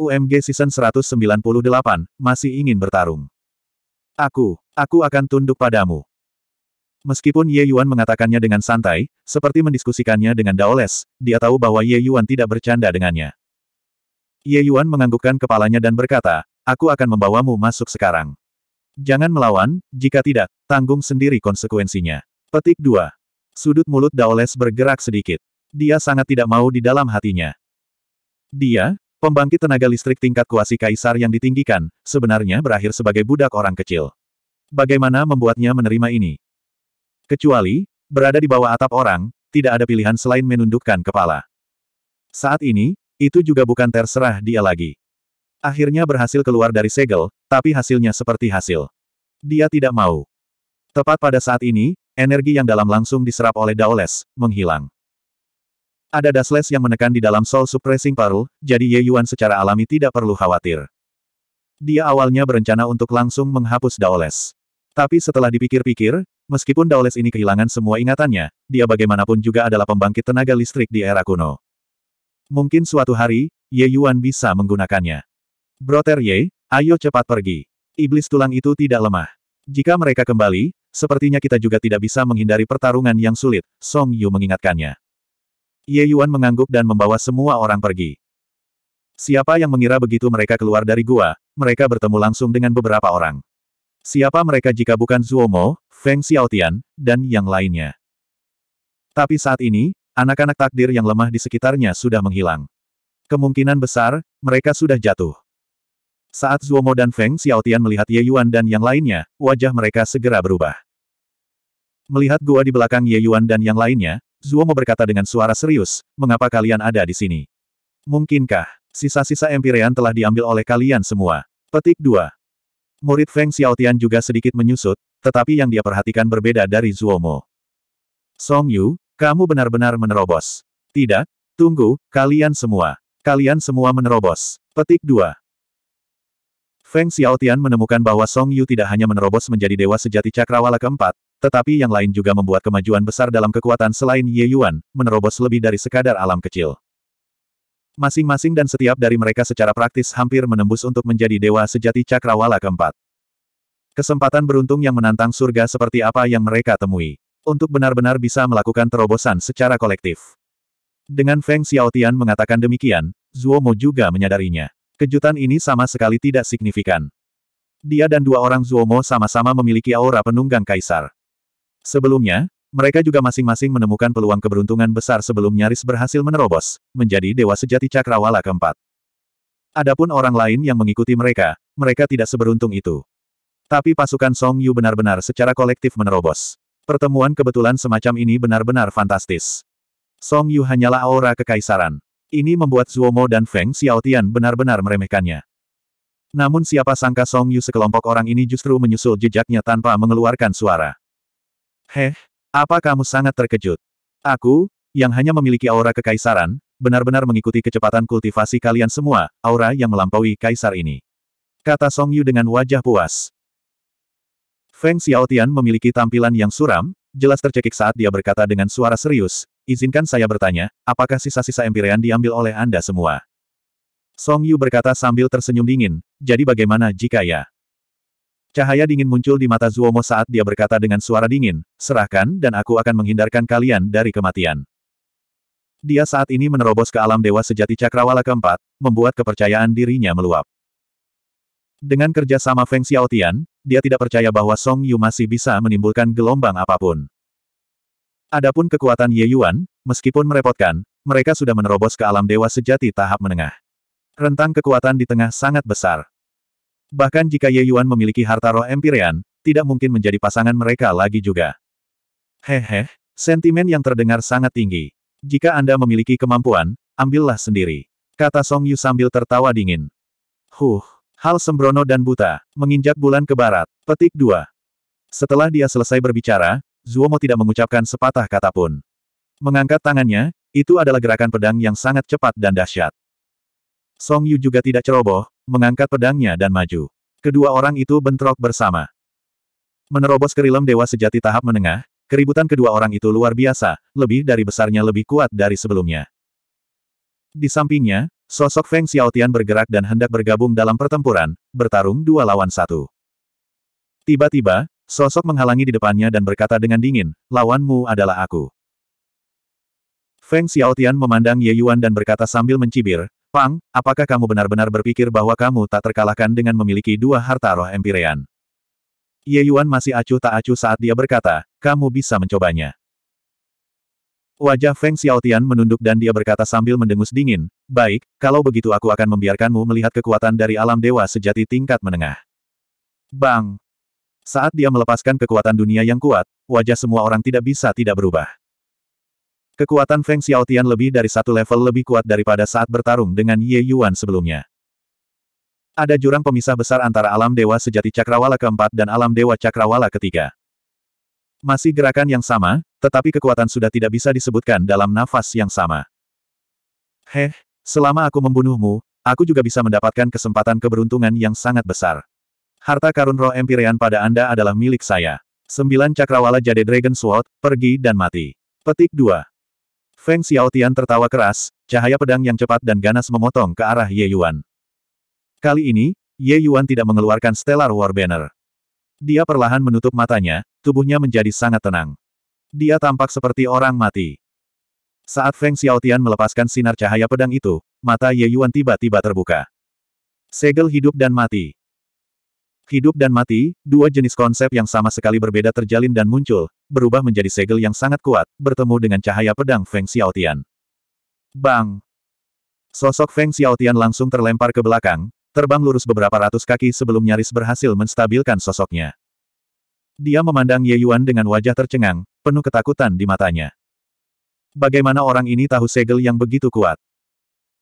UMG Season 198, masih ingin bertarung. Aku, aku akan tunduk padamu. Meskipun Ye Yuan mengatakannya dengan santai, seperti mendiskusikannya dengan Daoles, dia tahu bahwa Ye Yuan tidak bercanda dengannya. Ye Yuan menganggukkan kepalanya dan berkata, aku akan membawamu masuk sekarang. Jangan melawan, jika tidak, tanggung sendiri konsekuensinya. Petik 2. Sudut mulut Daoles bergerak sedikit. Dia sangat tidak mau di dalam hatinya. Dia, Pembangkit tenaga listrik tingkat kuasi kaisar yang ditinggikan, sebenarnya berakhir sebagai budak orang kecil. Bagaimana membuatnya menerima ini? Kecuali, berada di bawah atap orang, tidak ada pilihan selain menundukkan kepala. Saat ini, itu juga bukan terserah dia lagi. Akhirnya berhasil keluar dari segel, tapi hasilnya seperti hasil. Dia tidak mau. Tepat pada saat ini, energi yang dalam langsung diserap oleh Daoles, menghilang. Ada dasles yang menekan di dalam soul suppressing paru, jadi Ye Yuan secara alami tidak perlu khawatir. Dia awalnya berencana untuk langsung menghapus Daoles. Tapi setelah dipikir-pikir, meskipun Daoles ini kehilangan semua ingatannya, dia bagaimanapun juga adalah pembangkit tenaga listrik di era kuno. Mungkin suatu hari, Ye Yuan bisa menggunakannya. Broter Ye, ayo cepat pergi. Iblis tulang itu tidak lemah. Jika mereka kembali, sepertinya kita juga tidak bisa menghindari pertarungan yang sulit, Song Yu mengingatkannya. Ye Yuan mengangguk dan membawa semua orang pergi. Siapa yang mengira begitu mereka keluar dari gua, mereka bertemu langsung dengan beberapa orang. Siapa mereka jika bukan Zuomo, Feng Xiaotian, dan yang lainnya. Tapi saat ini, anak-anak takdir yang lemah di sekitarnya sudah menghilang. Kemungkinan besar, mereka sudah jatuh. Saat Zuomo dan Feng Xiaotian melihat Ye Yuan dan yang lainnya, wajah mereka segera berubah. Melihat gua di belakang Ye Yuan dan yang lainnya, Zuomo berkata dengan suara serius, mengapa kalian ada di sini? Mungkinkah, sisa-sisa empirean telah diambil oleh kalian semua? Petik 2. Murid Feng Xiaotian juga sedikit menyusut, tetapi yang dia perhatikan berbeda dari Zuomo. Song Yu, kamu benar-benar menerobos. Tidak, tunggu, kalian semua. Kalian semua menerobos. Petik 2. Feng Xiaotian menemukan bahwa Song Yu tidak hanya menerobos menjadi dewa sejati cakrawala keempat, tetapi yang lain juga membuat kemajuan besar dalam kekuatan selain Ye Yuan, menerobos lebih dari sekadar alam kecil. Masing-masing dan setiap dari mereka secara praktis hampir menembus untuk menjadi dewa sejati cakrawala keempat. Kesempatan beruntung yang menantang surga seperti apa yang mereka temui. Untuk benar-benar bisa melakukan terobosan secara kolektif. Dengan Feng Xiaotian mengatakan demikian, Zuo Mo juga menyadarinya. Kejutan ini sama sekali tidak signifikan. Dia dan dua orang Mo sama-sama memiliki aura penunggang kaisar. Sebelumnya, mereka juga masing-masing menemukan peluang keberuntungan besar sebelum nyaris berhasil menerobos, menjadi dewa sejati cakrawala keempat. Adapun orang lain yang mengikuti mereka, mereka tidak seberuntung itu. Tapi pasukan Song Yu benar-benar secara kolektif menerobos. Pertemuan kebetulan semacam ini benar-benar fantastis. Song Yu hanyalah aura kekaisaran. Ini membuat Zuomo dan Feng Xiaotian benar-benar meremehkannya. Namun siapa sangka Song Yu sekelompok orang ini justru menyusul jejaknya tanpa mengeluarkan suara. Heh, apa kamu sangat terkejut? Aku, yang hanya memiliki aura kekaisaran, benar-benar mengikuti kecepatan kultivasi kalian semua, aura yang melampaui kaisar ini. Kata Song Yu dengan wajah puas. Feng Xiaotian memiliki tampilan yang suram, jelas tercekik saat dia berkata dengan suara serius, izinkan saya bertanya, apakah sisa-sisa empirean diambil oleh Anda semua? Song Yu berkata sambil tersenyum dingin, jadi bagaimana jika ya? Cahaya dingin muncul di mata Zuomo saat dia berkata dengan suara dingin, serahkan dan aku akan menghindarkan kalian dari kematian. Dia saat ini menerobos ke alam dewa sejati cakrawala keempat, membuat kepercayaan dirinya meluap. Dengan kerja sama Feng Xiaotian, dia tidak percaya bahwa Song Yu masih bisa menimbulkan gelombang apapun. Adapun kekuatan Ye Yuan, meskipun merepotkan, mereka sudah menerobos ke alam dewa sejati tahap menengah. Rentang kekuatan di tengah sangat besar. Bahkan jika Ye Yuan memiliki harta roh Empyrean, tidak mungkin menjadi pasangan mereka lagi juga. Hehe, sentimen yang terdengar sangat tinggi. Jika Anda memiliki kemampuan, ambillah sendiri. Kata Song Yu sambil tertawa dingin. Huh, hal sembrono dan buta, menginjak bulan ke barat, petik 2. Setelah dia selesai berbicara, Zuomo tidak mengucapkan sepatah kata pun. Mengangkat tangannya, itu adalah gerakan pedang yang sangat cepat dan dahsyat. Song Yu juga tidak ceroboh, mengangkat pedangnya dan maju. Kedua orang itu bentrok bersama. Menerobos kerilem dewa sejati tahap menengah, keributan kedua orang itu luar biasa, lebih dari besarnya lebih kuat dari sebelumnya. Di sampingnya, sosok Feng Xiaotian bergerak dan hendak bergabung dalam pertempuran, bertarung dua lawan satu. Tiba-tiba, sosok menghalangi di depannya dan berkata dengan dingin, lawanmu adalah aku. Feng Xiaotian memandang Ye Yuan dan berkata sambil mencibir, Fang, apakah kamu benar-benar berpikir bahwa kamu tak terkalahkan dengan memiliki dua harta roh empirean? Ye Yuan masih acuh tak acuh saat dia berkata, kamu bisa mencobanya. Wajah Feng Xiaotian menunduk dan dia berkata sambil mendengus dingin, baik, kalau begitu aku akan membiarkanmu melihat kekuatan dari alam dewa sejati tingkat menengah. Bang! Saat dia melepaskan kekuatan dunia yang kuat, wajah semua orang tidak bisa tidak berubah. Kekuatan Feng Xiaotian lebih dari satu level lebih kuat daripada saat bertarung dengan Ye Yuan sebelumnya. Ada jurang pemisah besar antara alam dewa sejati cakrawala keempat dan alam dewa cakrawala ketiga. Masih gerakan yang sama, tetapi kekuatan sudah tidak bisa disebutkan dalam nafas yang sama. Heh, selama aku membunuhmu, aku juga bisa mendapatkan kesempatan keberuntungan yang sangat besar. Harta karun roh Empyrean pada Anda adalah milik saya. Sembilan cakrawala jade Dragon Sword, pergi dan mati. Petik 2. Feng Xiaotian tertawa keras, cahaya pedang yang cepat dan ganas memotong ke arah Ye Yuan. Kali ini, Ye Yuan tidak mengeluarkan Stellar War Banner. Dia perlahan menutup matanya, tubuhnya menjadi sangat tenang. Dia tampak seperti orang mati. Saat Feng Xiaotian melepaskan sinar cahaya pedang itu, mata Ye Yuan tiba-tiba terbuka. Segel hidup dan mati. Hidup dan mati, dua jenis konsep yang sama sekali berbeda terjalin dan muncul, berubah menjadi segel yang sangat kuat, bertemu dengan cahaya pedang Feng Xiaotian. Bang! Sosok Feng Xiaotian langsung terlempar ke belakang, terbang lurus beberapa ratus kaki sebelum nyaris berhasil menstabilkan sosoknya. Dia memandang Ye Yuan dengan wajah tercengang, penuh ketakutan di matanya. Bagaimana orang ini tahu segel yang begitu kuat?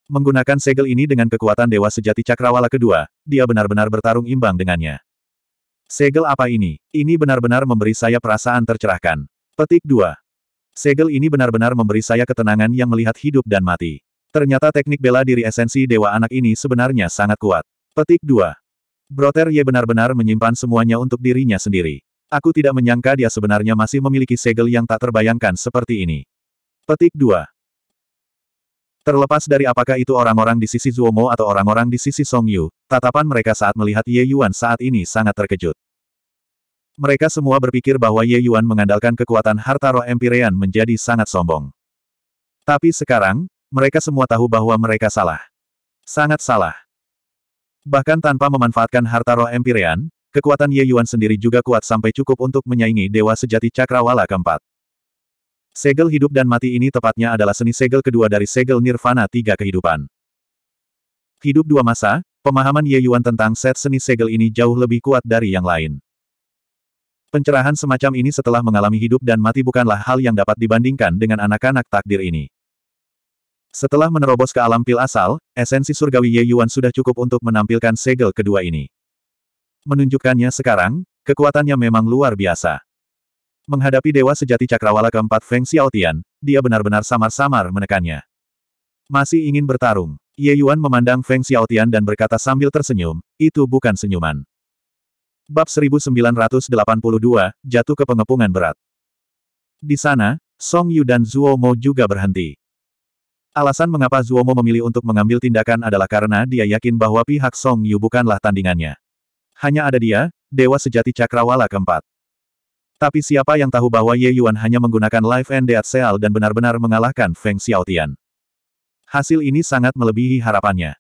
Menggunakan segel ini dengan kekuatan Dewa Sejati Cakrawala kedua, dia benar-benar bertarung imbang dengannya. Segel apa ini? Ini benar-benar memberi saya perasaan tercerahkan. Petik 2. Segel ini benar-benar memberi saya ketenangan yang melihat hidup dan mati. Ternyata teknik bela diri esensi Dewa Anak ini sebenarnya sangat kuat. Petik 2. Broter Ye benar-benar menyimpan semuanya untuk dirinya sendiri. Aku tidak menyangka dia sebenarnya masih memiliki segel yang tak terbayangkan seperti ini. Petik 2. Terlepas dari apakah itu orang-orang di sisi Zuomo atau orang-orang di sisi Song Yu, tatapan mereka saat melihat Ye Yuan saat ini sangat terkejut. Mereka semua berpikir bahwa Ye Yuan mengandalkan kekuatan harta roh Empirean menjadi sangat sombong. Tapi sekarang, mereka semua tahu bahwa mereka salah. Sangat salah. Bahkan tanpa memanfaatkan harta roh Empirean, kekuatan Ye Yuan sendiri juga kuat sampai cukup untuk menyaingi Dewa Sejati Cakrawala keempat. Segel hidup dan mati ini tepatnya adalah seni segel kedua dari segel nirvana tiga kehidupan. Hidup dua masa, pemahaman Ye Yuan tentang set seni segel ini jauh lebih kuat dari yang lain. Pencerahan semacam ini setelah mengalami hidup dan mati bukanlah hal yang dapat dibandingkan dengan anak-anak takdir ini. Setelah menerobos ke alam pil asal, esensi surgawi Ye Yuan sudah cukup untuk menampilkan segel kedua ini. Menunjukkannya sekarang, kekuatannya memang luar biasa. Menghadapi Dewa Sejati Cakrawala keempat Feng Xiaotian, dia benar-benar samar-samar menekannya. Masih ingin bertarung. Ye Yuan memandang Feng Xiaotian dan berkata sambil tersenyum, itu bukan senyuman. Bab 1982, jatuh ke pengepungan berat. Di sana, Song Yu dan Zhuo Mo juga berhenti. Alasan mengapa Zhuo Mo memilih untuk mengambil tindakan adalah karena dia yakin bahwa pihak Song Yu bukanlah tandingannya. Hanya ada dia, Dewa Sejati Cakrawala keempat. Tapi siapa yang tahu bahwa Ye Yuan hanya menggunakan Life and Death Seal dan benar-benar mengalahkan Feng Xiaotian. Hasil ini sangat melebihi harapannya.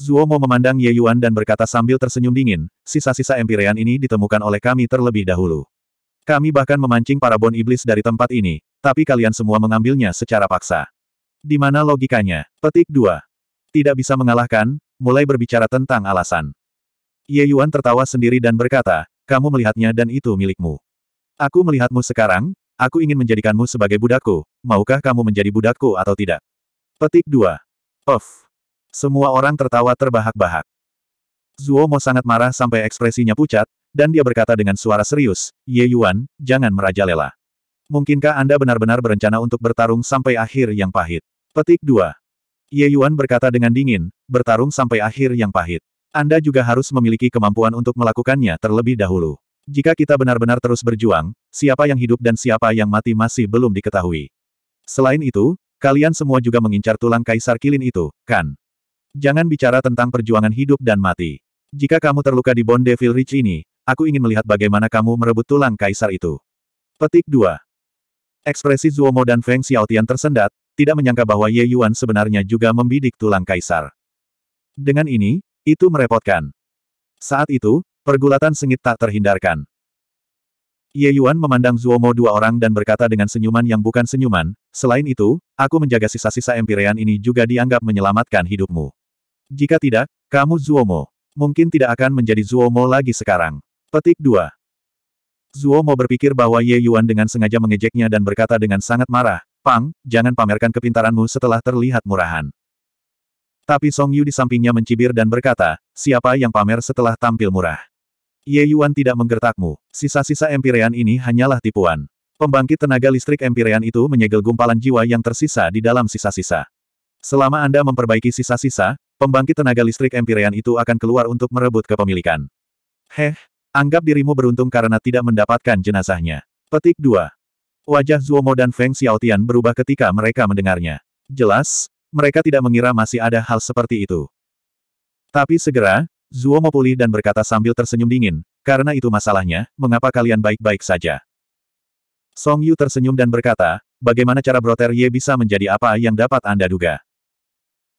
Zuo Mo memandang Ye Yuan dan berkata sambil tersenyum dingin, sisa-sisa empirean ini ditemukan oleh kami terlebih dahulu. Kami bahkan memancing para bon iblis dari tempat ini, tapi kalian semua mengambilnya secara paksa. Di mana logikanya? Petik 2. Tidak bisa mengalahkan, mulai berbicara tentang alasan. Ye Yuan tertawa sendiri dan berkata, kamu melihatnya dan itu milikmu. Aku melihatmu sekarang, aku ingin menjadikanmu sebagai budakku, maukah kamu menjadi budakku atau tidak? Petik 2. Of. Semua orang tertawa terbahak-bahak. Mo sangat marah sampai ekspresinya pucat, dan dia berkata dengan suara serius, Ye Yuan, jangan merajalela. Mungkinkah Anda benar-benar berencana untuk bertarung sampai akhir yang pahit? Petik 2. Ye Yuan berkata dengan dingin, bertarung sampai akhir yang pahit. Anda juga harus memiliki kemampuan untuk melakukannya terlebih dahulu. Jika kita benar-benar terus berjuang, siapa yang hidup dan siapa yang mati masih belum diketahui. Selain itu, kalian semua juga mengincar tulang kaisar kilin itu, kan? Jangan bicara tentang perjuangan hidup dan mati. Jika kamu terluka di Bond Devil Ridge ini, aku ingin melihat bagaimana kamu merebut tulang kaisar itu. Petik 2. Ekspresi Zuomo dan Feng Xiaotian tersendat, tidak menyangka bahwa Ye Yuan sebenarnya juga membidik tulang kaisar. Dengan ini, itu merepotkan. Saat itu, pergulatan sengit tak terhindarkan. Ye Yuan memandang Zuomo dua orang dan berkata dengan senyuman yang bukan senyuman, selain itu, aku menjaga sisa-sisa empirean ini juga dianggap menyelamatkan hidupmu. Jika tidak, kamu Zuomo, mungkin tidak akan menjadi Zuomo lagi sekarang. Petik 2. Zuomo berpikir bahwa Ye Yuan dengan sengaja mengejeknya dan berkata dengan sangat marah, Pang, jangan pamerkan kepintaranmu setelah terlihat murahan. Tapi Song Yu di sampingnya mencibir dan berkata, siapa yang pamer setelah tampil murah? Ye Yuan tidak menggertakmu, sisa-sisa empirean ini hanyalah tipuan. Pembangkit tenaga listrik empirean itu menyegel gumpalan jiwa yang tersisa di dalam sisa-sisa. Selama Anda memperbaiki sisa-sisa, pembangkit tenaga listrik empirean itu akan keluar untuk merebut kepemilikan. Heh, anggap dirimu beruntung karena tidak mendapatkan jenazahnya. Petik 2. Wajah Zuomo dan Feng Xiaotian berubah ketika mereka mendengarnya. Jelas, mereka tidak mengira masih ada hal seperti itu. Tapi segera, Zuomo pulih dan berkata sambil tersenyum dingin, karena itu masalahnya, mengapa kalian baik-baik saja? Song Yu tersenyum dan berkata, bagaimana cara Broter Ye bisa menjadi apa yang dapat Anda duga?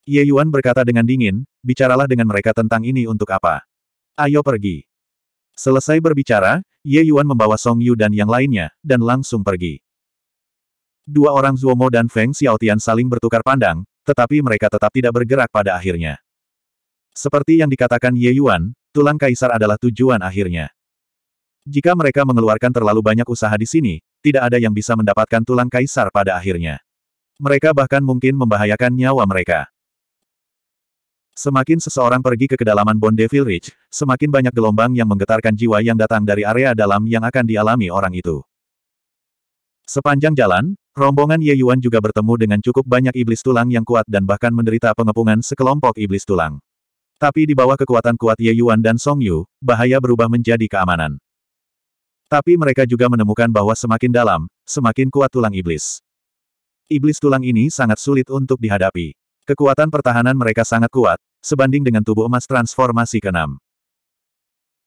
Ye Yuan berkata dengan dingin, bicaralah dengan mereka tentang ini untuk apa. Ayo pergi. Selesai berbicara, Ye Yuan membawa Song Yu dan yang lainnya, dan langsung pergi. Dua orang Zuomo dan Feng Xiaotian saling bertukar pandang, tetapi mereka tetap tidak bergerak pada akhirnya. Seperti yang dikatakan Ye Yuan, tulang kaisar adalah tujuan akhirnya. Jika mereka mengeluarkan terlalu banyak usaha di sini, tidak ada yang bisa mendapatkan tulang kaisar pada akhirnya. Mereka bahkan mungkin membahayakan nyawa mereka. Semakin seseorang pergi ke kedalaman Bond Devil Ridge, semakin banyak gelombang yang menggetarkan jiwa yang datang dari area dalam yang akan dialami orang itu. Sepanjang jalan, Rombongan Ye Yuan juga bertemu dengan cukup banyak iblis tulang yang kuat dan bahkan menderita pengepungan sekelompok iblis tulang. Tapi di bawah kekuatan kuat Ye Yuan dan Song Yu, bahaya berubah menjadi keamanan. Tapi mereka juga menemukan bahwa semakin dalam, semakin kuat tulang iblis. Iblis tulang ini sangat sulit untuk dihadapi. Kekuatan pertahanan mereka sangat kuat, sebanding dengan tubuh emas transformasi keenam.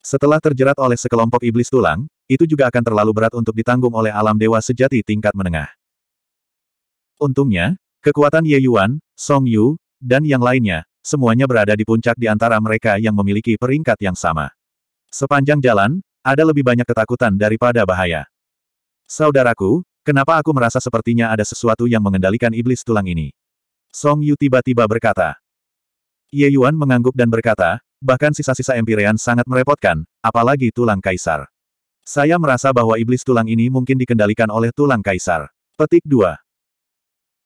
Setelah terjerat oleh sekelompok iblis tulang, itu juga akan terlalu berat untuk ditanggung oleh alam dewa sejati tingkat menengah. Untungnya, kekuatan Ye Yuan, Song Yu, dan yang lainnya, semuanya berada di puncak di antara mereka yang memiliki peringkat yang sama. Sepanjang jalan, ada lebih banyak ketakutan daripada bahaya. Saudaraku, kenapa aku merasa sepertinya ada sesuatu yang mengendalikan iblis tulang ini? Song Yu tiba-tiba berkata. Ye Yuan mengangguk dan berkata, bahkan sisa-sisa Empirean sangat merepotkan, apalagi tulang kaisar. Saya merasa bahwa iblis tulang ini mungkin dikendalikan oleh tulang kaisar. Petik 2.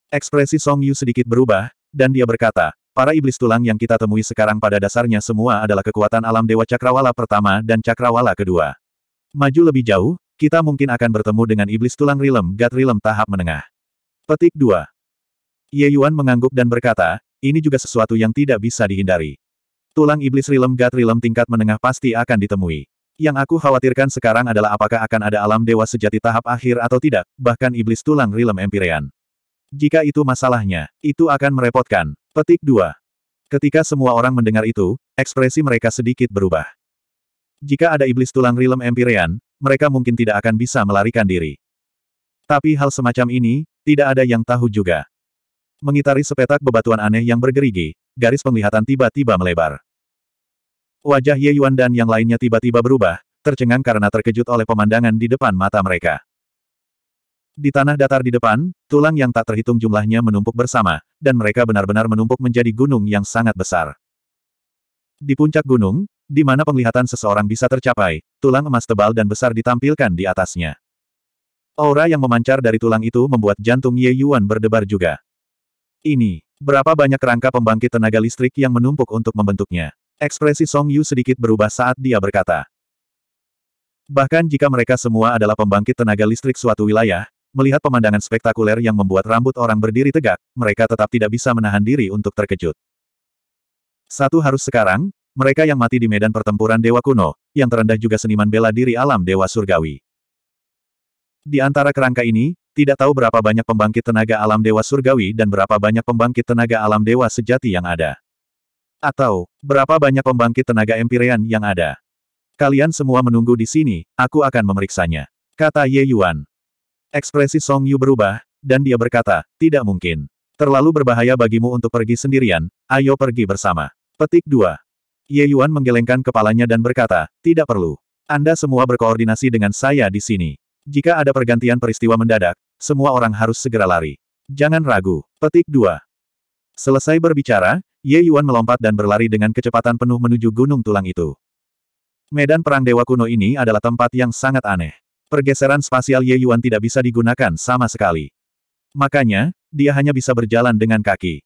Ekspresi Song Yu sedikit berubah, dan dia berkata, para iblis tulang yang kita temui sekarang pada dasarnya semua adalah kekuatan alam Dewa Cakrawala pertama dan Cakrawala kedua. Maju lebih jauh, kita mungkin akan bertemu dengan iblis tulang Rilem Gat Rilem tahap menengah. Petik 2. Ye Yuan mengangguk dan berkata, ini juga sesuatu yang tidak bisa dihindari. Tulang iblis Rilem Gat Rilem tingkat menengah pasti akan ditemui. Yang aku khawatirkan sekarang adalah apakah akan ada alam dewa sejati tahap akhir atau tidak, bahkan iblis tulang Rilem Empyrean. Jika itu masalahnya, itu akan merepotkan. Petik 2. Ketika semua orang mendengar itu, ekspresi mereka sedikit berubah. Jika ada iblis tulang rilem Empyrean, mereka mungkin tidak akan bisa melarikan diri. Tapi hal semacam ini, tidak ada yang tahu juga. Mengitari sepetak bebatuan aneh yang bergerigi, garis penglihatan tiba-tiba melebar. Wajah Ye Yuan dan yang lainnya tiba-tiba berubah, tercengang karena terkejut oleh pemandangan di depan mata mereka. Di tanah datar di depan, tulang yang tak terhitung jumlahnya menumpuk bersama, dan mereka benar-benar menumpuk menjadi gunung yang sangat besar. Di puncak gunung, di mana penglihatan seseorang bisa tercapai, tulang emas tebal dan besar ditampilkan di atasnya. Aura yang memancar dari tulang itu membuat jantung Ye Yuan berdebar juga. Ini, berapa banyak rangka pembangkit tenaga listrik yang menumpuk untuk membentuknya. Ekspresi Song Yu sedikit berubah saat dia berkata. Bahkan jika mereka semua adalah pembangkit tenaga listrik suatu wilayah, Melihat pemandangan spektakuler yang membuat rambut orang berdiri tegak, mereka tetap tidak bisa menahan diri untuk terkejut. Satu harus sekarang, mereka yang mati di medan pertempuran dewa kuno, yang terendah juga seniman bela diri alam dewa surgawi. Di antara kerangka ini, tidak tahu berapa banyak pembangkit tenaga alam dewa surgawi dan berapa banyak pembangkit tenaga alam dewa sejati yang ada. Atau, berapa banyak pembangkit tenaga empirean yang ada. Kalian semua menunggu di sini, aku akan memeriksanya. Kata Ye Yuan. Ekspresi Song Yu berubah, dan dia berkata, tidak mungkin. Terlalu berbahaya bagimu untuk pergi sendirian, ayo pergi bersama. Petik 2. Ye Yuan menggelengkan kepalanya dan berkata, tidak perlu. Anda semua berkoordinasi dengan saya di sini. Jika ada pergantian peristiwa mendadak, semua orang harus segera lari. Jangan ragu. Petik 2. Selesai berbicara, Ye Yuan melompat dan berlari dengan kecepatan penuh menuju gunung tulang itu. Medan perang dewa kuno ini adalah tempat yang sangat aneh. Pergeseran spasial Ye Yuan tidak bisa digunakan sama sekali. Makanya, dia hanya bisa berjalan dengan kaki.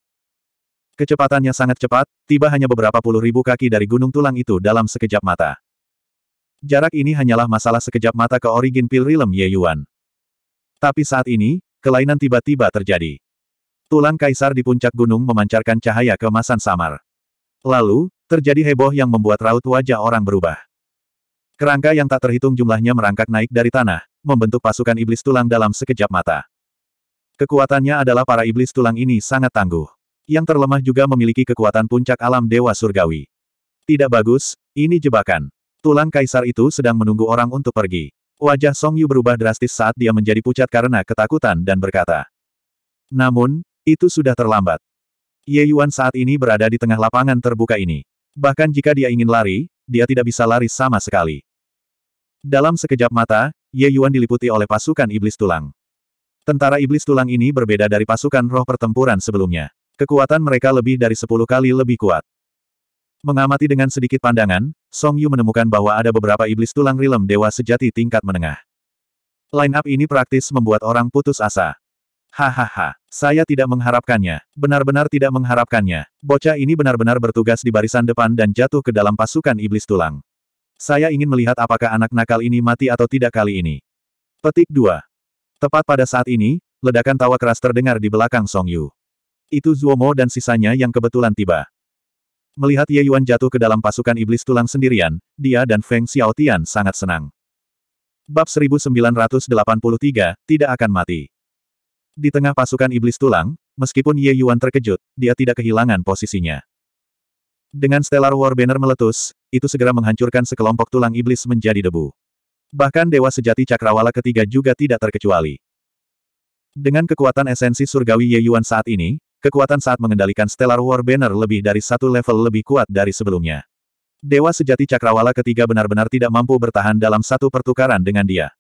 Kecepatannya sangat cepat, tiba hanya beberapa puluh ribu kaki dari gunung tulang itu dalam sekejap mata. Jarak ini hanyalah masalah sekejap mata ke origin Pil Rilem Ye Yuan. Tapi saat ini, kelainan tiba-tiba terjadi. Tulang kaisar di puncak gunung memancarkan cahaya keemasan samar. Lalu, terjadi heboh yang membuat raut wajah orang berubah. Kerangka yang tak terhitung jumlahnya merangkak naik dari tanah, membentuk pasukan iblis tulang dalam sekejap mata. Kekuatannya adalah para iblis tulang ini sangat tangguh. Yang terlemah juga memiliki kekuatan puncak alam dewa surgawi. Tidak bagus, ini jebakan. Tulang kaisar itu sedang menunggu orang untuk pergi. Wajah Song Yu berubah drastis saat dia menjadi pucat karena ketakutan dan berkata. Namun, itu sudah terlambat. Ye Yuan saat ini berada di tengah lapangan terbuka ini. Bahkan jika dia ingin lari, dia tidak bisa lari sama sekali. Dalam sekejap mata, Ye Yuan diliputi oleh pasukan iblis tulang. Tentara iblis tulang ini berbeda dari pasukan roh pertempuran sebelumnya. Kekuatan mereka lebih dari sepuluh kali lebih kuat. Mengamati dengan sedikit pandangan, Song Yu menemukan bahwa ada beberapa iblis tulang rilem dewa sejati tingkat menengah. Line-up ini praktis membuat orang putus asa. Hahaha, saya tidak mengharapkannya. Benar-benar tidak mengharapkannya. Bocah ini benar-benar bertugas di barisan depan dan jatuh ke dalam pasukan iblis tulang. Saya ingin melihat apakah anak nakal ini mati atau tidak kali ini. Petik 2. Tepat pada saat ini, ledakan tawa keras terdengar di belakang Song Yu. Itu Zuomo dan sisanya yang kebetulan tiba. Melihat Ye Yuan jatuh ke dalam pasukan iblis tulang sendirian, dia dan Feng Xiaotian sangat senang. Bab 1983, tidak akan mati. Di tengah pasukan iblis tulang, meskipun Ye Yuan terkejut, dia tidak kehilangan posisinya. Dengan Stellar War Banner meletus, itu segera menghancurkan sekelompok tulang iblis menjadi debu. Bahkan Dewa Sejati Cakrawala ketiga juga tidak terkecuali. Dengan kekuatan esensi surgawi Ye Yuan saat ini, kekuatan saat mengendalikan Stellar War Banner lebih dari satu level lebih kuat dari sebelumnya. Dewa Sejati Cakrawala ketiga benar-benar tidak mampu bertahan dalam satu pertukaran dengan dia.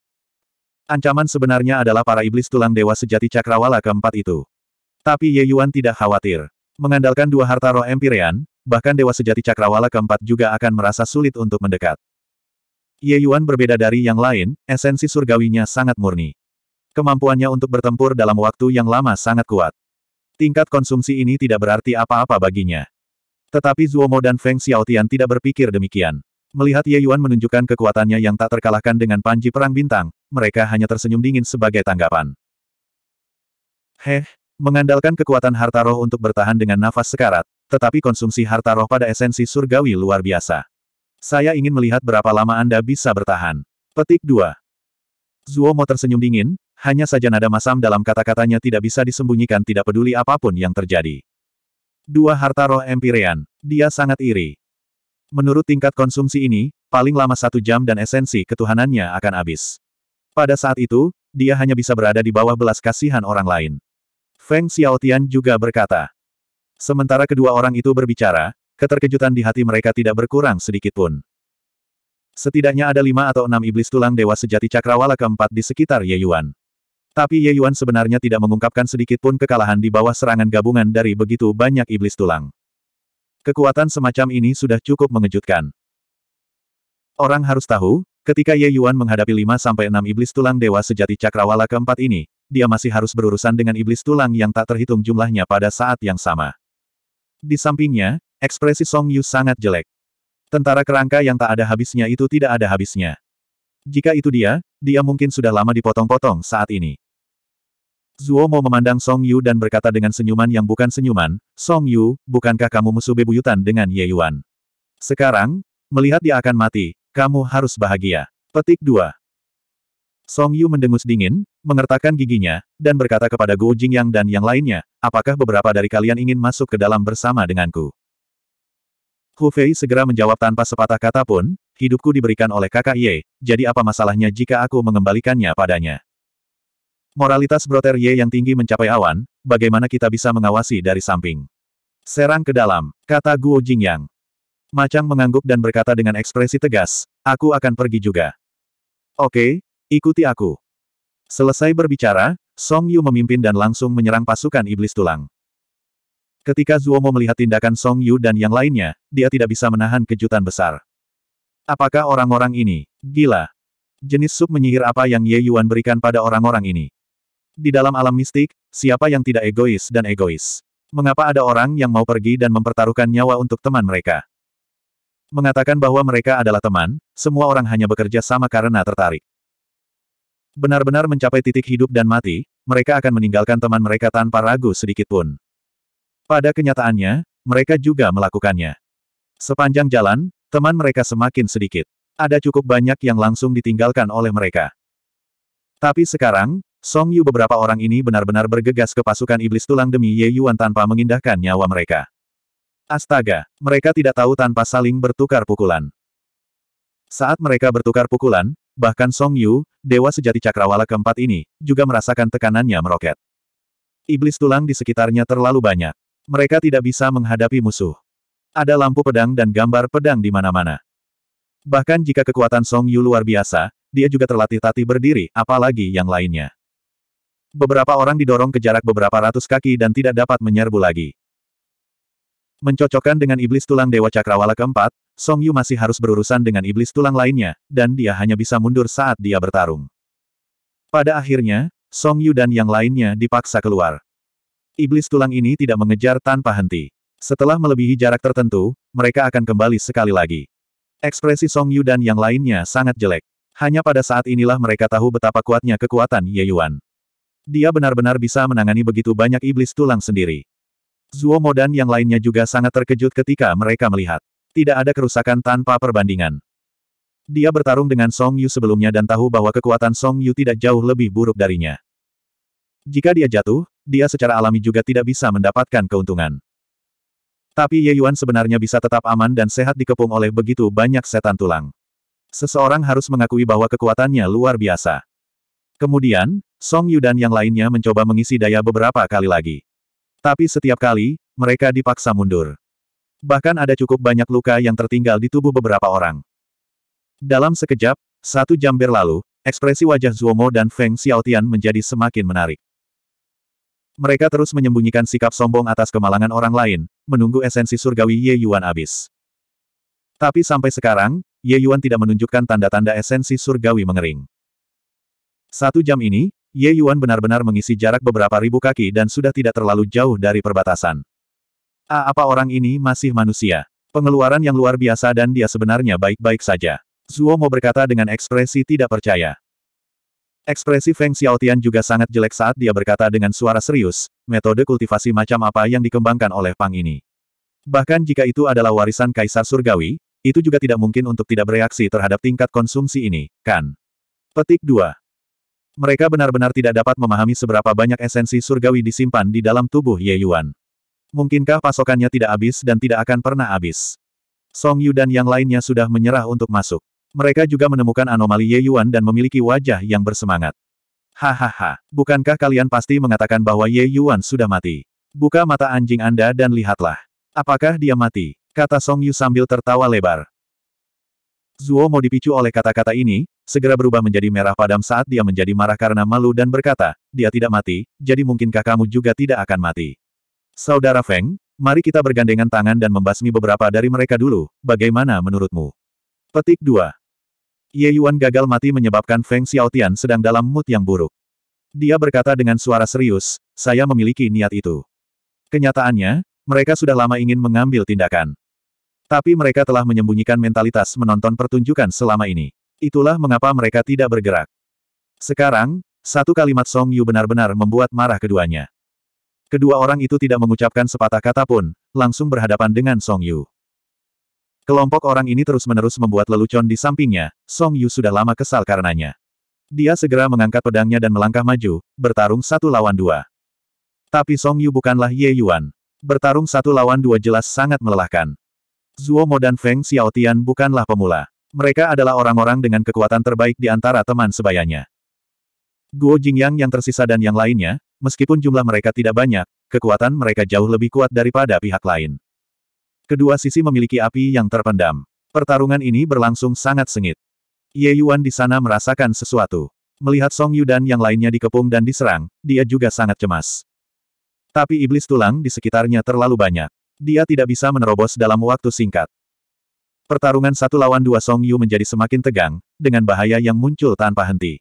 Ancaman sebenarnya adalah para iblis tulang dewa sejati cakrawala keempat itu. Tapi Ye Yuan tidak khawatir. Mengandalkan dua harta roh Empyrean, bahkan dewa sejati cakrawala keempat juga akan merasa sulit untuk mendekat. Ye Yuan berbeda dari yang lain, esensi surgawinya sangat murni. Kemampuannya untuk bertempur dalam waktu yang lama sangat kuat. Tingkat konsumsi ini tidak berarti apa-apa baginya. Tetapi Zuomo dan Feng Xiaotian tidak berpikir demikian. Melihat Ye Yuan menunjukkan kekuatannya yang tak terkalahkan dengan Panji Perang Bintang, mereka hanya tersenyum dingin sebagai tanggapan. Heh, mengandalkan kekuatan harta roh untuk bertahan dengan nafas sekarat, tetapi konsumsi harta roh pada esensi surgawi luar biasa. Saya ingin melihat berapa lama Anda bisa bertahan. Petik 2. Zuomo tersenyum dingin, hanya saja nada masam dalam kata-katanya tidak bisa disembunyikan tidak peduli apapun yang terjadi. Dua harta roh Empyrean, dia sangat iri. Menurut tingkat konsumsi ini, paling lama satu jam dan esensi ketuhanannya akan habis. Pada saat itu, dia hanya bisa berada di bawah belas kasihan orang lain. Feng Xiaotian juga berkata. Sementara kedua orang itu berbicara, keterkejutan di hati mereka tidak berkurang sedikit pun. Setidaknya ada lima atau enam iblis tulang dewa sejati cakrawala keempat di sekitar Ye Yuan. Tapi Ye Yuan sebenarnya tidak mengungkapkan sedikit pun kekalahan di bawah serangan gabungan dari begitu banyak iblis tulang. Kekuatan semacam ini sudah cukup mengejutkan. Orang harus tahu, Ketika Ye Yuan menghadapi 5-6 iblis tulang dewa sejati cakrawala keempat ini, dia masih harus berurusan dengan iblis tulang yang tak terhitung jumlahnya pada saat yang sama. Di sampingnya, ekspresi Song Yu sangat jelek. Tentara kerangka yang tak ada habisnya itu tidak ada habisnya. Jika itu dia, dia mungkin sudah lama dipotong-potong saat ini. Zuo Mo memandang Song Yu dan berkata dengan senyuman yang bukan senyuman, Song Yu, bukankah kamu musuh bebuyutan dengan Ye Yuan? Sekarang, melihat dia akan mati, kamu harus bahagia. Petik 2. Song Yu mendengus dingin, mengertakkan giginya, dan berkata kepada Guo Jingyang dan yang lainnya, apakah beberapa dari kalian ingin masuk ke dalam bersama denganku? Hu Fei segera menjawab tanpa sepatah kata pun, hidupku diberikan oleh kakak Ye, jadi apa masalahnya jika aku mengembalikannya padanya? Moralitas broter Ye yang tinggi mencapai awan, bagaimana kita bisa mengawasi dari samping? Serang ke dalam, kata Guo Jingyang. Macang mengangguk dan berkata dengan ekspresi tegas, aku akan pergi juga. Oke, ikuti aku. Selesai berbicara, Song Yu memimpin dan langsung menyerang pasukan iblis tulang. Ketika Zuomo melihat tindakan Song Yu dan yang lainnya, dia tidak bisa menahan kejutan besar. Apakah orang-orang ini, gila? Jenis sub menyihir apa yang Ye Yuan berikan pada orang-orang ini? Di dalam alam mistik, siapa yang tidak egois dan egois? Mengapa ada orang yang mau pergi dan mempertaruhkan nyawa untuk teman mereka? mengatakan bahwa mereka adalah teman, semua orang hanya bekerja sama karena tertarik. Benar-benar mencapai titik hidup dan mati, mereka akan meninggalkan teman mereka tanpa ragu sedikitpun. Pada kenyataannya, mereka juga melakukannya. Sepanjang jalan, teman mereka semakin sedikit. Ada cukup banyak yang langsung ditinggalkan oleh mereka. Tapi sekarang, Song Yu beberapa orang ini benar-benar bergegas ke pasukan iblis tulang demi Ye Yuan tanpa mengindahkan nyawa mereka. Astaga, mereka tidak tahu tanpa saling bertukar pukulan. Saat mereka bertukar pukulan, bahkan Song Yu, dewa sejati cakrawala keempat ini, juga merasakan tekanannya meroket. Iblis tulang di sekitarnya terlalu banyak. Mereka tidak bisa menghadapi musuh. Ada lampu pedang dan gambar pedang di mana-mana. Bahkan jika kekuatan Song Yu luar biasa, dia juga terlatih tati berdiri, apalagi yang lainnya. Beberapa orang didorong ke jarak beberapa ratus kaki dan tidak dapat menyerbu lagi. Mencocokkan dengan iblis tulang Dewa Cakrawala keempat, Song Yu masih harus berurusan dengan iblis tulang lainnya, dan dia hanya bisa mundur saat dia bertarung. Pada akhirnya, Song Yu dan yang lainnya dipaksa keluar. Iblis tulang ini tidak mengejar tanpa henti. Setelah melebihi jarak tertentu, mereka akan kembali sekali lagi. Ekspresi Song Yu dan yang lainnya sangat jelek. Hanya pada saat inilah mereka tahu betapa kuatnya kekuatan Ye Yuan. Dia benar-benar bisa menangani begitu banyak iblis tulang sendiri. Zuomo dan yang lainnya juga sangat terkejut ketika mereka melihat. Tidak ada kerusakan tanpa perbandingan. Dia bertarung dengan Song Yu sebelumnya dan tahu bahwa kekuatan Song Yu tidak jauh lebih buruk darinya. Jika dia jatuh, dia secara alami juga tidak bisa mendapatkan keuntungan. Tapi Ye Yuan sebenarnya bisa tetap aman dan sehat dikepung oleh begitu banyak setan tulang. Seseorang harus mengakui bahwa kekuatannya luar biasa. Kemudian, Song Yu dan yang lainnya mencoba mengisi daya beberapa kali lagi. Tapi setiap kali, mereka dipaksa mundur. Bahkan ada cukup banyak luka yang tertinggal di tubuh beberapa orang. Dalam sekejap, satu jam berlalu, ekspresi wajah Zuomo dan Feng Xiaotian menjadi semakin menarik. Mereka terus menyembunyikan sikap sombong atas kemalangan orang lain, menunggu esensi surgawi Ye Yuan abis. Tapi sampai sekarang, Ye Yuan tidak menunjukkan tanda-tanda esensi surgawi mengering. Satu jam ini, Ye Yuan benar-benar mengisi jarak beberapa ribu kaki dan sudah tidak terlalu jauh dari perbatasan. A, ah, apa orang ini masih manusia? Pengeluaran yang luar biasa dan dia sebenarnya baik-baik saja. Zuo Mo berkata dengan ekspresi tidak percaya. Ekspresi Feng Xiaotian juga sangat jelek saat dia berkata dengan suara serius, metode kultivasi macam apa yang dikembangkan oleh Pang ini. Bahkan jika itu adalah warisan Kaisar Surgawi, itu juga tidak mungkin untuk tidak bereaksi terhadap tingkat konsumsi ini, kan? Petik 2. Mereka benar-benar tidak dapat memahami seberapa banyak esensi surgawi disimpan di dalam tubuh Ye Yuan. Mungkinkah pasokannya tidak habis dan tidak akan pernah habis? Song Yu dan yang lainnya sudah menyerah untuk masuk. Mereka juga menemukan anomali Ye Yuan dan memiliki wajah yang bersemangat. Hahaha, bukankah kalian pasti mengatakan bahwa Ye Yuan sudah mati? Buka mata anjing Anda dan lihatlah. Apakah dia mati? Kata Song Yu sambil tertawa lebar. Zuo mau dipicu oleh kata-kata ini, segera berubah menjadi merah padam saat dia menjadi marah karena malu dan berkata, dia tidak mati, jadi mungkinkah kamu juga tidak akan mati. Saudara Feng, mari kita bergandengan tangan dan membasmi beberapa dari mereka dulu, bagaimana menurutmu? Petik 2. Ye Yuan gagal mati menyebabkan Feng Xiaotian sedang dalam mood yang buruk. Dia berkata dengan suara serius, saya memiliki niat itu. Kenyataannya, mereka sudah lama ingin mengambil tindakan. Tapi mereka telah menyembunyikan mentalitas menonton pertunjukan selama ini. Itulah mengapa mereka tidak bergerak. Sekarang, satu kalimat Song Yu benar-benar membuat marah keduanya. Kedua orang itu tidak mengucapkan sepatah kata pun, langsung berhadapan dengan Song Yu. Kelompok orang ini terus-menerus membuat lelucon di sampingnya, Song Yu sudah lama kesal karenanya. Dia segera mengangkat pedangnya dan melangkah maju, bertarung satu lawan dua. Tapi Song Yu bukanlah Ye Yuan. Bertarung satu lawan dua jelas sangat melelahkan. Mo dan Feng Xiaotian bukanlah pemula. Mereka adalah orang-orang dengan kekuatan terbaik di antara teman sebayanya. Guo Jingyang yang tersisa dan yang lainnya, meskipun jumlah mereka tidak banyak, kekuatan mereka jauh lebih kuat daripada pihak lain. Kedua sisi memiliki api yang terpendam. Pertarungan ini berlangsung sangat sengit. Ye Yuan di sana merasakan sesuatu. Melihat Song Yu dan yang lainnya dikepung dan diserang, dia juga sangat cemas. Tapi iblis tulang di sekitarnya terlalu banyak. Dia tidak bisa menerobos dalam waktu singkat. Pertarungan satu lawan dua Song Yu menjadi semakin tegang, dengan bahaya yang muncul tanpa henti.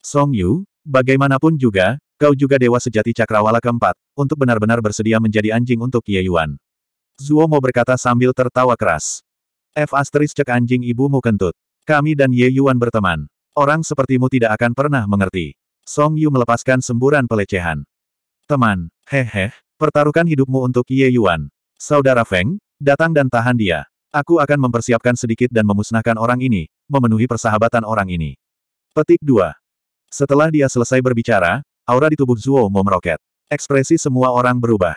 Song Yu, bagaimanapun juga, kau juga dewa sejati cakrawala keempat, untuk benar-benar bersedia menjadi anjing untuk Ye Yuan. Zuo Mo berkata sambil tertawa keras. F asteris cek anjing ibumu kentut. Kami dan Ye Yuan berteman. Orang sepertimu tidak akan pernah mengerti. Song Yu melepaskan semburan pelecehan. Teman, hehe, pertaruhkan hidupmu untuk Ye Yuan. Saudara Feng, datang dan tahan dia. Aku akan mempersiapkan sedikit dan memusnahkan orang ini, memenuhi persahabatan orang ini. Petik 2. Setelah dia selesai berbicara, aura di tubuh Zuo Mo meroket. Ekspresi semua orang berubah.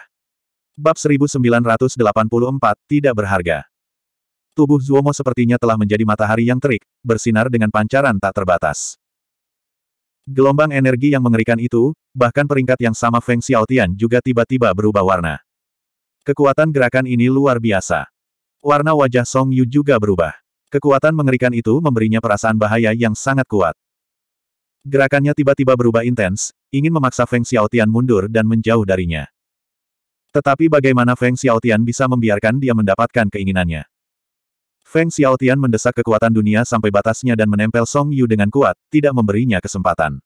Bab 1984, tidak berharga. Tubuh Zuo Mo sepertinya telah menjadi matahari yang terik, bersinar dengan pancaran tak terbatas. Gelombang energi yang mengerikan itu, bahkan peringkat yang sama Feng Xiaotian juga tiba-tiba berubah warna. Kekuatan gerakan ini luar biasa. Warna wajah Song Yu juga berubah. Kekuatan mengerikan itu memberinya perasaan bahaya yang sangat kuat. Gerakannya tiba-tiba berubah intens, ingin memaksa Feng Xiaotian mundur dan menjauh darinya. Tetapi bagaimana Feng Xiaotian bisa membiarkan dia mendapatkan keinginannya? Feng Xiaotian mendesak kekuatan dunia sampai batasnya dan menempel Song Yu dengan kuat, tidak memberinya kesempatan.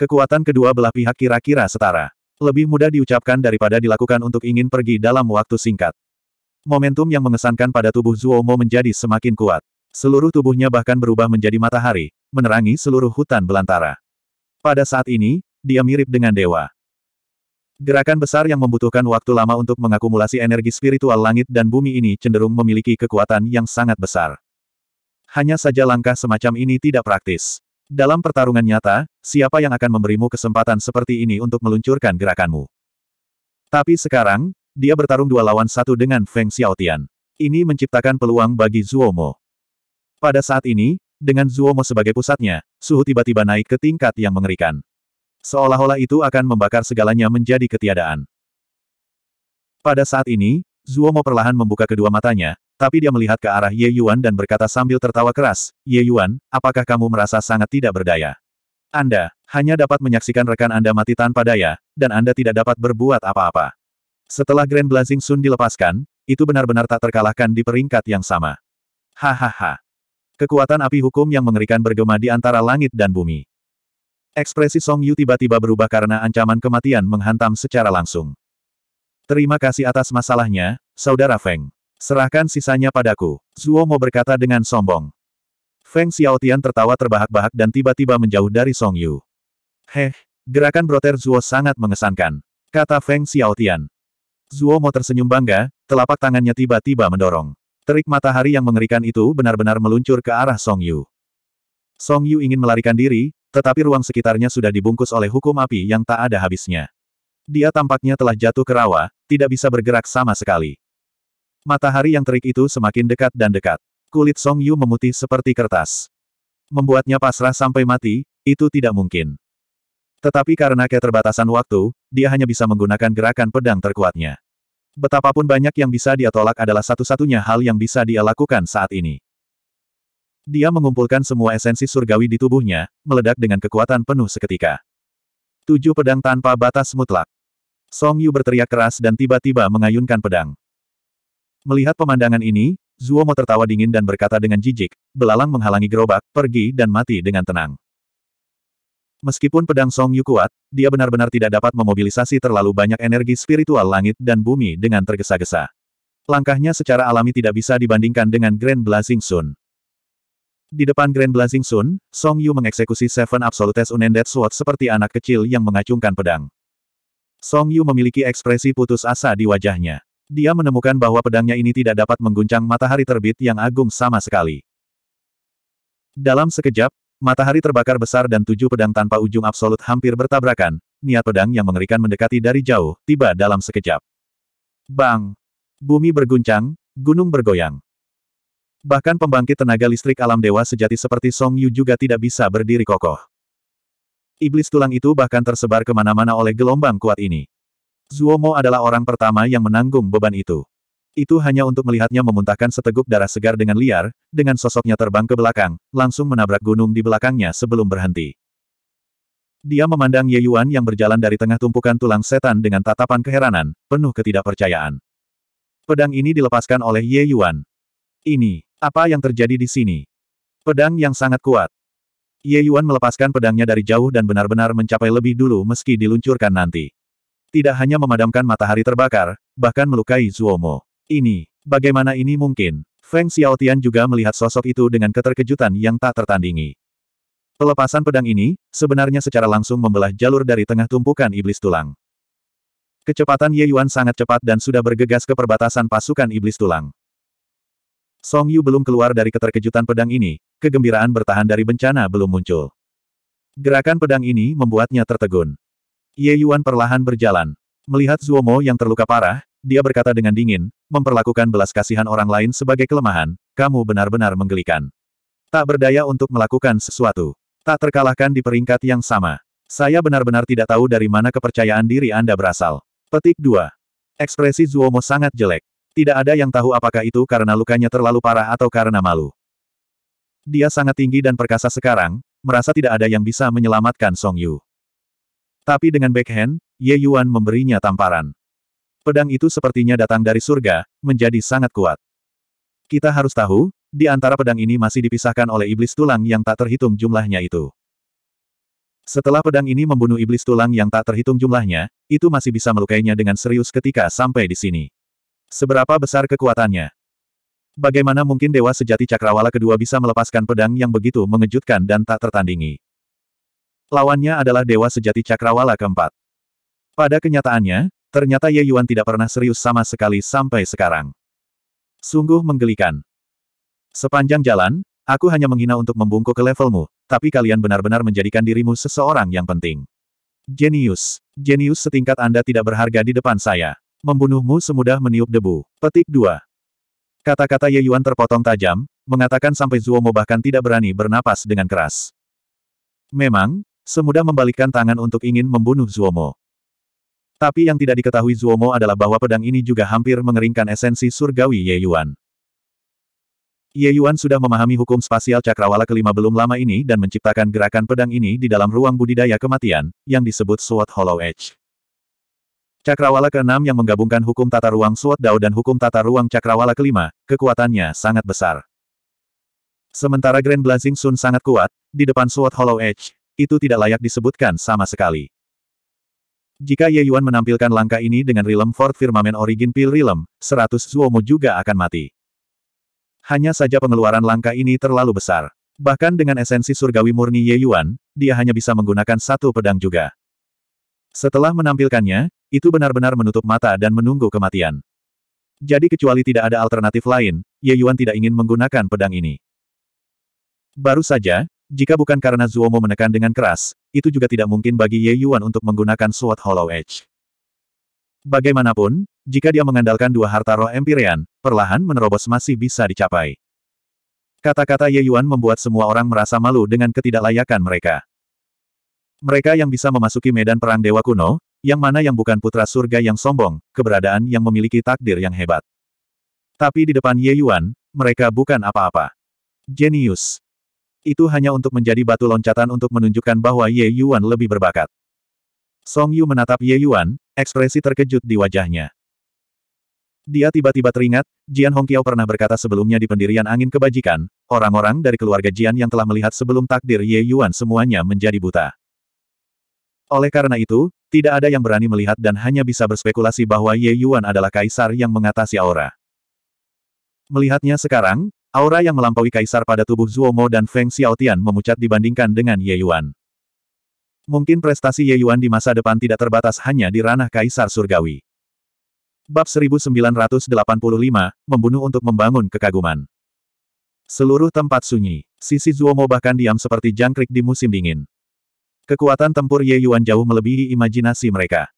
Kekuatan kedua belah pihak kira-kira setara. Lebih mudah diucapkan daripada dilakukan untuk ingin pergi dalam waktu singkat. Momentum yang mengesankan pada tubuh Zuomo menjadi semakin kuat. Seluruh tubuhnya bahkan berubah menjadi matahari, menerangi seluruh hutan belantara. Pada saat ini, dia mirip dengan dewa. Gerakan besar yang membutuhkan waktu lama untuk mengakumulasi energi spiritual langit dan bumi ini cenderung memiliki kekuatan yang sangat besar. Hanya saja langkah semacam ini tidak praktis. Dalam pertarungan nyata, siapa yang akan memberimu kesempatan seperti ini untuk meluncurkan gerakanmu? Tapi sekarang, dia bertarung dua lawan satu dengan Feng Xiaotian. Ini menciptakan peluang bagi Zuomo. Pada saat ini, dengan Zuomo sebagai pusatnya, suhu tiba-tiba naik ke tingkat yang mengerikan. Seolah-olah itu akan membakar segalanya menjadi ketiadaan. Pada saat ini, Zuomo perlahan membuka kedua matanya, tapi dia melihat ke arah Ye Yuan dan berkata sambil tertawa keras, Ye Yuan, apakah kamu merasa sangat tidak berdaya? Anda hanya dapat menyaksikan rekan Anda mati tanpa daya, dan Anda tidak dapat berbuat apa-apa. Setelah Grand Blazing Sun dilepaskan, itu benar-benar tak terkalahkan di peringkat yang sama. Hahaha. Kekuatan api hukum yang mengerikan bergema di antara langit dan bumi. Ekspresi Song Yu tiba-tiba berubah karena ancaman kematian menghantam secara langsung. Terima kasih atas masalahnya, Saudara Feng. Serahkan sisanya padaku, Zuo Mo berkata dengan sombong. Feng Xiaotian tertawa terbahak-bahak dan tiba-tiba menjauh dari Song Yu. Heh, gerakan broter Zuo sangat mengesankan, kata Feng Xiaotian. Zuo Zuomo tersenyum bangga, telapak tangannya tiba-tiba mendorong. Terik matahari yang mengerikan itu benar-benar meluncur ke arah Song Yu. Song Yu ingin melarikan diri, tetapi ruang sekitarnya sudah dibungkus oleh hukum api yang tak ada habisnya. Dia tampaknya telah jatuh ke rawa, tidak bisa bergerak sama sekali. Matahari yang terik itu semakin dekat dan dekat. Kulit Song Yu memutih seperti kertas. Membuatnya pasrah sampai mati, itu tidak mungkin. Tetapi karena keterbatasan waktu, dia hanya bisa menggunakan gerakan pedang terkuatnya. Betapapun banyak yang bisa dia tolak adalah satu-satunya hal yang bisa dia lakukan saat ini. Dia mengumpulkan semua esensi surgawi di tubuhnya, meledak dengan kekuatan penuh seketika. Tujuh pedang tanpa batas mutlak. Song Yu berteriak keras dan tiba-tiba mengayunkan pedang. Melihat pemandangan ini, Zuomo tertawa dingin dan berkata dengan jijik, belalang menghalangi gerobak, pergi dan mati dengan tenang. Meskipun pedang Song Yu kuat, dia benar-benar tidak dapat memobilisasi terlalu banyak energi spiritual langit dan bumi dengan tergesa-gesa. Langkahnya secara alami tidak bisa dibandingkan dengan Grand Blazing Sun. Di depan Grand Blazing Sun, Song Yu mengeksekusi Seven Absolute Unended Sword seperti anak kecil yang mengacungkan pedang. Song Yu memiliki ekspresi putus asa di wajahnya. Dia menemukan bahwa pedangnya ini tidak dapat mengguncang matahari terbit yang agung sama sekali. Dalam sekejap, Matahari terbakar besar dan tujuh pedang tanpa ujung absolut hampir bertabrakan, niat pedang yang mengerikan mendekati dari jauh, tiba dalam sekejap. Bang! Bumi berguncang, gunung bergoyang. Bahkan pembangkit tenaga listrik alam dewa sejati seperti Song Yu juga tidak bisa berdiri kokoh. Iblis tulang itu bahkan tersebar kemana-mana oleh gelombang kuat ini. Zuomo adalah orang pertama yang menanggung beban itu. Itu hanya untuk melihatnya memuntahkan seteguk darah segar dengan liar, dengan sosoknya terbang ke belakang, langsung menabrak gunung di belakangnya sebelum berhenti. Dia memandang Ye Yuan yang berjalan dari tengah tumpukan tulang setan dengan tatapan keheranan, penuh ketidakpercayaan. Pedang ini dilepaskan oleh Ye Yuan. Ini, apa yang terjadi di sini? Pedang yang sangat kuat. Ye Yuan melepaskan pedangnya dari jauh dan benar-benar mencapai lebih dulu meski diluncurkan nanti. Tidak hanya memadamkan matahari terbakar, bahkan melukai Zuomo. Ini, bagaimana ini mungkin? Feng Xiaotian juga melihat sosok itu dengan keterkejutan yang tak tertandingi. Pelepasan pedang ini, sebenarnya secara langsung membelah jalur dari tengah tumpukan iblis tulang. Kecepatan Ye Yuan sangat cepat dan sudah bergegas ke perbatasan pasukan iblis tulang. Song Yu belum keluar dari keterkejutan pedang ini, kegembiraan bertahan dari bencana belum muncul. Gerakan pedang ini membuatnya tertegun. Ye Yuan perlahan berjalan. Melihat Zuomo yang terluka parah, dia berkata dengan dingin, memperlakukan belas kasihan orang lain sebagai kelemahan, kamu benar-benar menggelikan. Tak berdaya untuk melakukan sesuatu. Tak terkalahkan di peringkat yang sama. Saya benar-benar tidak tahu dari mana kepercayaan diri Anda berasal. Petik 2. Ekspresi Zuomo sangat jelek. Tidak ada yang tahu apakah itu karena lukanya terlalu parah atau karena malu. Dia sangat tinggi dan perkasa sekarang, merasa tidak ada yang bisa menyelamatkan Song Yu. Tapi dengan backhand, Ye Yuan memberinya tamparan. Pedang itu sepertinya datang dari surga, menjadi sangat kuat. Kita harus tahu, di antara pedang ini masih dipisahkan oleh iblis tulang yang tak terhitung jumlahnya itu. Setelah pedang ini membunuh iblis tulang yang tak terhitung jumlahnya, itu masih bisa melukainya dengan serius ketika sampai di sini. Seberapa besar kekuatannya? Bagaimana mungkin Dewa Sejati Cakrawala kedua bisa melepaskan pedang yang begitu mengejutkan dan tak tertandingi? Lawannya adalah Dewa Sejati Cakrawala keempat. Pada kenyataannya, Ternyata Ye Yuan tidak pernah serius sama sekali sampai sekarang. Sungguh menggelikan. Sepanjang jalan, aku hanya menghina untuk membungkuk ke levelmu, tapi kalian benar-benar menjadikan dirimu seseorang yang penting. Genius. Genius setingkat Anda tidak berharga di depan saya. Membunuhmu semudah meniup debu. Petik 2. Kata-kata Ye Yuan terpotong tajam, mengatakan sampai Zuomo bahkan tidak berani bernapas dengan keras. Memang, semudah membalikkan tangan untuk ingin membunuh Zuomo. Tapi yang tidak diketahui Zuomo adalah bahwa pedang ini juga hampir mengeringkan esensi surgawi Ye Yuan. Ye Yuan sudah memahami hukum spasial cakrawala kelima belum lama ini dan menciptakan gerakan pedang ini di dalam ruang budidaya kematian, yang disebut Sword Hollow Edge. Cakrawala keenam yang menggabungkan hukum tata ruang Sword Dao dan hukum tata ruang cakrawala kelima, kekuatannya sangat besar. Sementara Grand Blazing Sun sangat kuat, di depan Sword Hollow Edge, itu tidak layak disebutkan sama sekali. Jika Ye Yuan menampilkan langkah ini dengan Realm Fort Firmament Origin Pil Realm, 100 Zuomo juga akan mati. Hanya saja pengeluaran langkah ini terlalu besar. Bahkan dengan esensi surgawi murni Ye Yuan, dia hanya bisa menggunakan satu pedang juga. Setelah menampilkannya, itu benar-benar menutup mata dan menunggu kematian. Jadi kecuali tidak ada alternatif lain, Ye Yuan tidak ingin menggunakan pedang ini. Baru saja, jika bukan karena Zuomo menekan dengan keras, itu juga tidak mungkin bagi Ye Yuan untuk menggunakan Sword Hollow Edge. Bagaimanapun, jika dia mengandalkan dua harta roh Empyrean, perlahan menerobos masih bisa dicapai. Kata-kata Ye Yuan membuat semua orang merasa malu dengan ketidaklayakan mereka. Mereka yang bisa memasuki medan perang dewa kuno, yang mana yang bukan putra surga yang sombong, keberadaan yang memiliki takdir yang hebat. Tapi di depan Ye Yuan, mereka bukan apa-apa. Genius. Itu hanya untuk menjadi batu loncatan untuk menunjukkan bahwa Ye Yuan lebih berbakat. Song Yu menatap Ye Yuan, ekspresi terkejut di wajahnya. Dia tiba-tiba teringat, Jian Hongqiao pernah berkata sebelumnya di pendirian angin kebajikan, orang-orang dari keluarga Jian yang telah melihat sebelum takdir Ye Yuan semuanya menjadi buta. Oleh karena itu, tidak ada yang berani melihat dan hanya bisa berspekulasi bahwa Ye Yuan adalah kaisar yang mengatasi aura. Melihatnya sekarang, Aura yang melampaui kaisar pada tubuh Zuomo dan Feng Xiaotian memucat dibandingkan dengan Ye Yuan. Mungkin prestasi Ye Yuan di masa depan tidak terbatas hanya di ranah kaisar surgawi. Bab 1985, membunuh untuk membangun kekaguman. Seluruh tempat sunyi. Sisi Zuomo bahkan diam seperti jangkrik di musim dingin. Kekuatan tempur Ye Yuan jauh melebihi imajinasi mereka.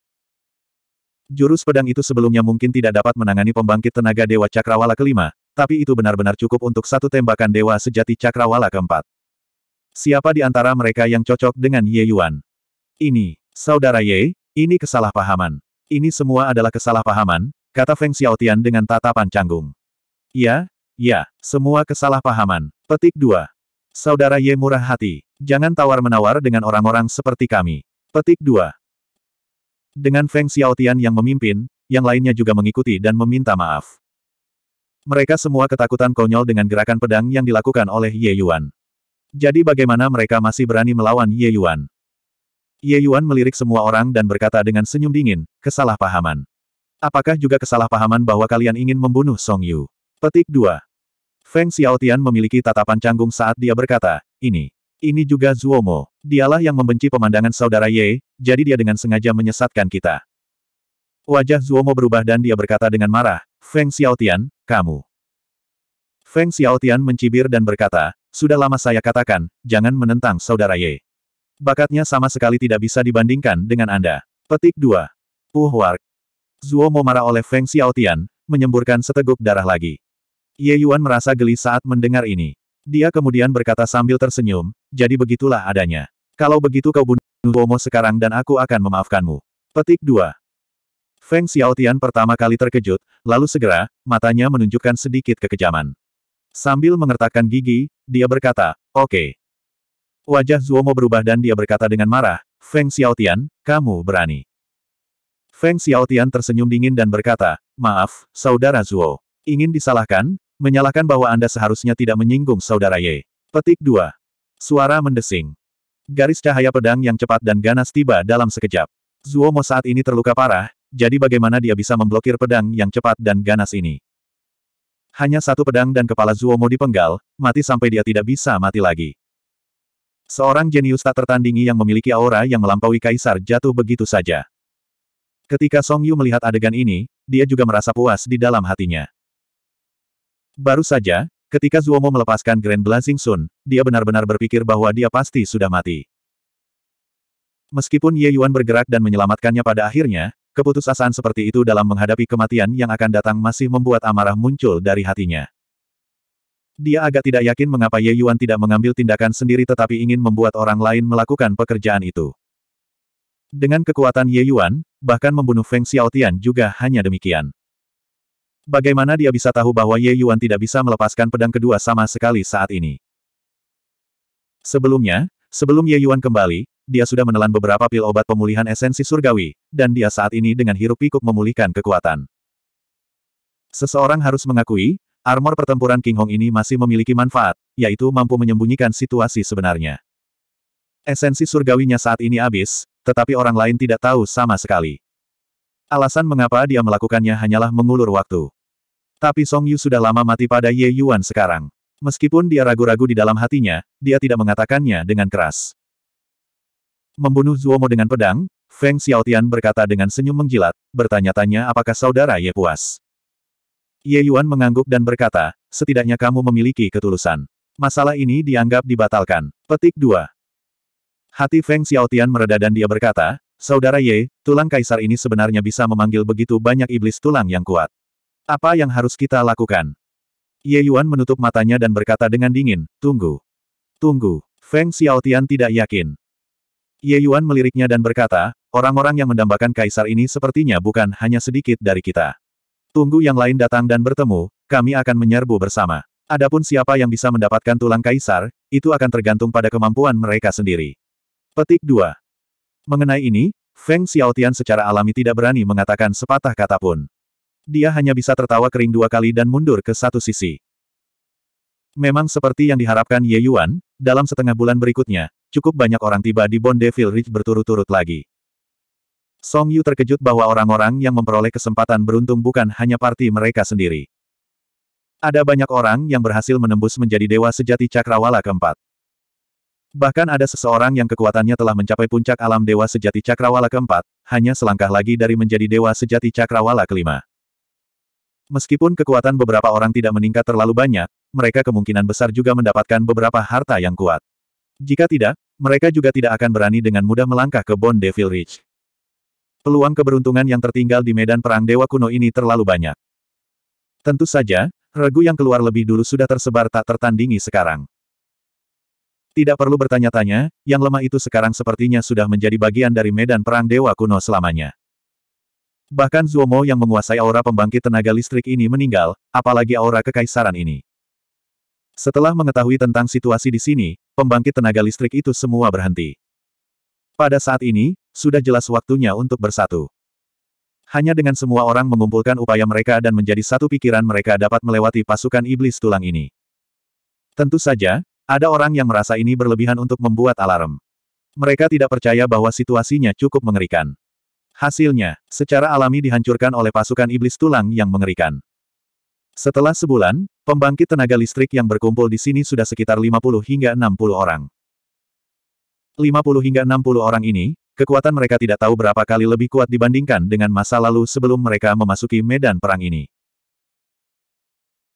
Jurus pedang itu sebelumnya mungkin tidak dapat menangani pembangkit tenaga Dewa Cakrawala kelima, tapi itu benar-benar cukup untuk satu tembakan dewa sejati cakrawala keempat. Siapa di antara mereka yang cocok dengan Ye Yuan? Ini, saudara Ye, ini kesalahpahaman. Ini semua adalah kesalahpahaman, kata Feng Xiaotian dengan tatapan canggung. Ya, ya, semua kesalahpahaman. Petik 2. Saudara Ye murah hati, jangan tawar-menawar dengan orang-orang seperti kami. Petik 2. Dengan Feng Xiaotian yang memimpin, yang lainnya juga mengikuti dan meminta maaf. Mereka semua ketakutan konyol dengan gerakan pedang yang dilakukan oleh Ye Yuan. Jadi bagaimana mereka masih berani melawan Ye Yuan? Ye Yuan melirik semua orang dan berkata dengan senyum dingin, kesalahpahaman. Apakah juga kesalahpahaman bahwa kalian ingin membunuh Song Yu? Petik 2. Feng Xiaotian memiliki tatapan canggung saat dia berkata, ini. Ini juga Zuomo. Dialah yang membenci pemandangan saudara Ye, jadi dia dengan sengaja menyesatkan kita. Wajah Zuomo berubah dan dia berkata dengan marah, Feng Xiaotian, kamu. Feng Xiaotian mencibir dan berkata, sudah lama saya katakan, jangan menentang saudara Ye. Bakatnya sama sekali tidak bisa dibandingkan dengan Anda. Petik 2. Uh Wark. Zuo mau marah oleh Feng Xiaotian, menyemburkan seteguk darah lagi. Ye Yuan merasa geli saat mendengar ini. Dia kemudian berkata sambil tersenyum, jadi begitulah adanya. Kalau begitu kau bunuh Bomo sekarang dan aku akan memaafkanmu. Petik 2. Feng Xiaotian pertama kali terkejut, lalu segera, matanya menunjukkan sedikit kekejaman. Sambil mengertakkan gigi, dia berkata, oke. Okay. Wajah Zuomo berubah dan dia berkata dengan marah, Feng Xiaotian, kamu berani. Feng Xiaotian tersenyum dingin dan berkata, maaf, saudara Zuo. Ingin disalahkan? Menyalahkan bahwa Anda seharusnya tidak menyinggung saudara Ye. Petik 2. Suara mendesing. Garis cahaya pedang yang cepat dan ganas tiba dalam sekejap. Zuomo saat ini terluka parah, jadi bagaimana dia bisa memblokir pedang yang cepat dan ganas ini? Hanya satu pedang dan kepala Zuomo dipenggal, mati sampai dia tidak bisa mati lagi. Seorang jenius tak tertandingi yang memiliki aura yang melampaui kaisar jatuh begitu saja. Ketika Song Yu melihat adegan ini, dia juga merasa puas di dalam hatinya. Baru saja, ketika Zuomo melepaskan Grand Blazing Sun, dia benar-benar berpikir bahwa dia pasti sudah mati. Meskipun Ye Yuan bergerak dan menyelamatkannya pada akhirnya, Keputusasaan seperti itu dalam menghadapi kematian yang akan datang masih membuat amarah muncul dari hatinya. Dia agak tidak yakin mengapa Ye Yuan tidak mengambil tindakan sendiri tetapi ingin membuat orang lain melakukan pekerjaan itu. Dengan kekuatan Ye Yuan, bahkan membunuh Feng Xiaotian juga hanya demikian. Bagaimana dia bisa tahu bahwa Ye Yuan tidak bisa melepaskan pedang kedua sama sekali saat ini? Sebelumnya, sebelum Ye Yuan kembali, dia sudah menelan beberapa pil obat pemulihan esensi surgawi, dan dia saat ini dengan hirup pikuk memulihkan kekuatan. Seseorang harus mengakui, armor pertempuran King Hong ini masih memiliki manfaat, yaitu mampu menyembunyikan situasi sebenarnya. Esensi surgawinya saat ini habis, tetapi orang lain tidak tahu sama sekali. Alasan mengapa dia melakukannya hanyalah mengulur waktu. Tapi Song Yu sudah lama mati pada Ye Yuan sekarang. Meskipun dia ragu-ragu di dalam hatinya, dia tidak mengatakannya dengan keras membunuh Zuomo dengan pedang, Feng Xiaotian berkata dengan senyum menggilat, bertanya-tanya apakah saudara Ye puas. Ye Yuan mengangguk dan berkata, setidaknya kamu memiliki ketulusan. Masalah ini dianggap dibatalkan. Petik 2. Hati Feng Xiaotian mereda dan dia berkata, Saudara Ye, tulang kaisar ini sebenarnya bisa memanggil begitu banyak iblis tulang yang kuat. Apa yang harus kita lakukan? Ye Yuan menutup matanya dan berkata dengan dingin, Tunggu. Tunggu. Feng Xiaotian tidak yakin. Ye Yuan meliriknya dan berkata, orang-orang yang mendambakan kaisar ini sepertinya bukan hanya sedikit dari kita. Tunggu yang lain datang dan bertemu, kami akan menyerbu bersama. Adapun siapa yang bisa mendapatkan tulang kaisar, itu akan tergantung pada kemampuan mereka sendiri. Petik 2. Mengenai ini, Feng Xiaotian secara alami tidak berani mengatakan sepatah kata pun. Dia hanya bisa tertawa kering dua kali dan mundur ke satu sisi. Memang seperti yang diharapkan Ye Yuan, dalam setengah bulan berikutnya, cukup banyak orang tiba di Bondeville Ridge berturut-turut lagi. Song Yu terkejut bahwa orang-orang yang memperoleh kesempatan beruntung bukan hanya parti mereka sendiri. Ada banyak orang yang berhasil menembus menjadi dewa sejati cakrawala keempat. Bahkan ada seseorang yang kekuatannya telah mencapai puncak alam Dewa Sejati Cakrawala keempat, hanya selangkah lagi dari menjadi Dewa Sejati Cakrawala kelima. Meskipun kekuatan beberapa orang tidak meningkat terlalu banyak, mereka kemungkinan besar juga mendapatkan beberapa harta yang kuat. Jika tidak, mereka juga tidak akan berani dengan mudah melangkah ke Bond Devil Ridge. Peluang keberuntungan yang tertinggal di medan perang dewa kuno ini terlalu banyak. Tentu saja, regu yang keluar lebih dulu sudah tersebar tak tertandingi sekarang. Tidak perlu bertanya-tanya, yang lemah itu sekarang sepertinya sudah menjadi bagian dari medan perang dewa kuno selamanya. Bahkan Zuomo yang menguasai aura pembangkit tenaga listrik ini meninggal, apalagi aura kekaisaran ini. Setelah mengetahui tentang situasi di sini, pembangkit tenaga listrik itu semua berhenti. Pada saat ini, sudah jelas waktunya untuk bersatu. Hanya dengan semua orang mengumpulkan upaya mereka dan menjadi satu pikiran mereka dapat melewati pasukan iblis tulang ini. Tentu saja, ada orang yang merasa ini berlebihan untuk membuat alarm. Mereka tidak percaya bahwa situasinya cukup mengerikan. Hasilnya, secara alami dihancurkan oleh pasukan iblis tulang yang mengerikan. Setelah sebulan, pembangkit tenaga listrik yang berkumpul di sini sudah sekitar 50 hingga 60 orang. 50 hingga 60 orang ini, kekuatan mereka tidak tahu berapa kali lebih kuat dibandingkan dengan masa lalu sebelum mereka memasuki medan perang ini.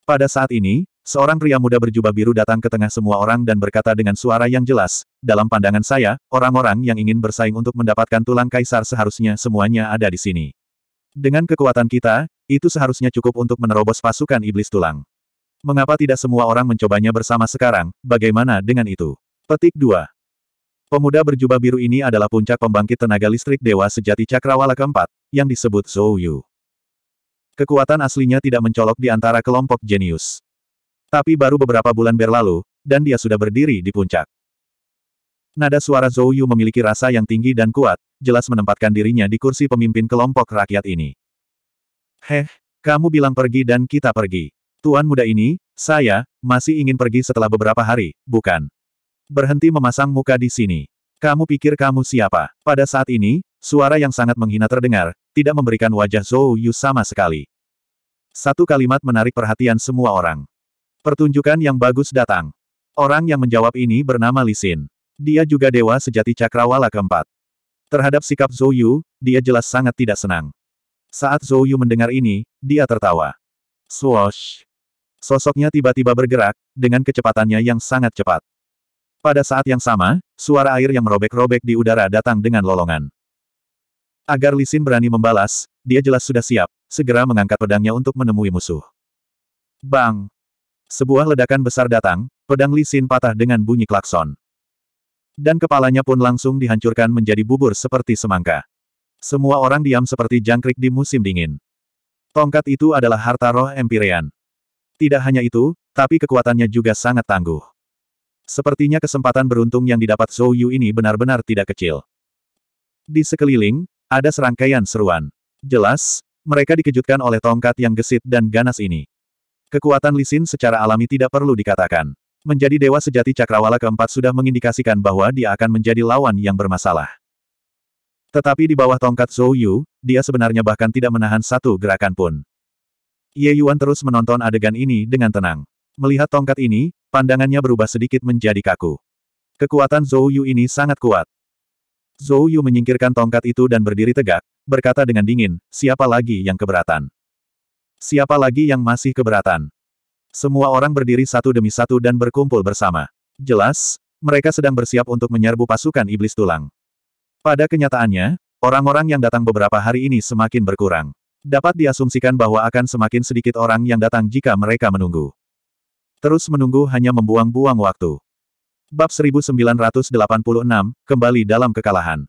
Pada saat ini, seorang pria muda berjubah biru datang ke tengah semua orang dan berkata dengan suara yang jelas, dalam pandangan saya, orang-orang yang ingin bersaing untuk mendapatkan tulang kaisar seharusnya semuanya ada di sini. Dengan kekuatan kita, itu seharusnya cukup untuk menerobos pasukan iblis tulang. Mengapa tidak semua orang mencobanya bersama sekarang, bagaimana dengan itu? Petik 2. Pemuda berjubah biru ini adalah puncak pembangkit tenaga listrik dewa sejati cakrawala keempat, yang disebut Zhou Yu. Kekuatan aslinya tidak mencolok di antara kelompok jenius. Tapi baru beberapa bulan berlalu, dan dia sudah berdiri di puncak. Nada suara Zhou Yu memiliki rasa yang tinggi dan kuat, jelas menempatkan dirinya di kursi pemimpin kelompok rakyat ini. Heh, kamu bilang pergi dan kita pergi. Tuan muda ini, saya, masih ingin pergi setelah beberapa hari, bukan? Berhenti memasang muka di sini. Kamu pikir kamu siapa? Pada saat ini, suara yang sangat menghina terdengar, tidak memberikan wajah Zhou Yu sama sekali. Satu kalimat menarik perhatian semua orang. Pertunjukan yang bagus datang. Orang yang menjawab ini bernama Lisin. Dia juga dewa sejati cakrawala keempat. Terhadap sikap Zhou Yu, dia jelas sangat tidak senang. Saat Zhou Yu mendengar ini, dia tertawa. Swoosh! Sosoknya tiba-tiba bergerak, dengan kecepatannya yang sangat cepat. Pada saat yang sama, suara air yang merobek-robek di udara datang dengan lolongan. Agar Lisin berani membalas, dia jelas sudah siap, segera mengangkat pedangnya untuk menemui musuh. Bang! Sebuah ledakan besar datang, pedang Lisin patah dengan bunyi klakson. Dan kepalanya pun langsung dihancurkan menjadi bubur seperti semangka. Semua orang diam seperti jangkrik di musim dingin. Tongkat itu adalah harta roh Empyrean. Tidak hanya itu, tapi kekuatannya juga sangat tangguh. Sepertinya kesempatan beruntung yang didapat Zhou Yu ini benar-benar tidak kecil. Di sekeliling, ada serangkaian seruan. Jelas, mereka dikejutkan oleh tongkat yang gesit dan ganas ini. Kekuatan Lisin secara alami tidak perlu dikatakan. Menjadi dewa sejati cakrawala keempat sudah mengindikasikan bahwa dia akan menjadi lawan yang bermasalah. Tetapi di bawah tongkat Zhou Yu, dia sebenarnya bahkan tidak menahan satu gerakan pun. Ye Yuan terus menonton adegan ini dengan tenang. Melihat tongkat ini, pandangannya berubah sedikit menjadi kaku. Kekuatan Zhou Yu ini sangat kuat. Zhou Yu menyingkirkan tongkat itu dan berdiri tegak, berkata dengan dingin, siapa lagi yang keberatan? Siapa lagi yang masih keberatan? Semua orang berdiri satu demi satu dan berkumpul bersama. Jelas, mereka sedang bersiap untuk menyerbu pasukan iblis tulang. Pada kenyataannya, orang-orang yang datang beberapa hari ini semakin berkurang. Dapat diasumsikan bahwa akan semakin sedikit orang yang datang jika mereka menunggu. Terus menunggu hanya membuang-buang waktu. Bab 1986, kembali dalam kekalahan.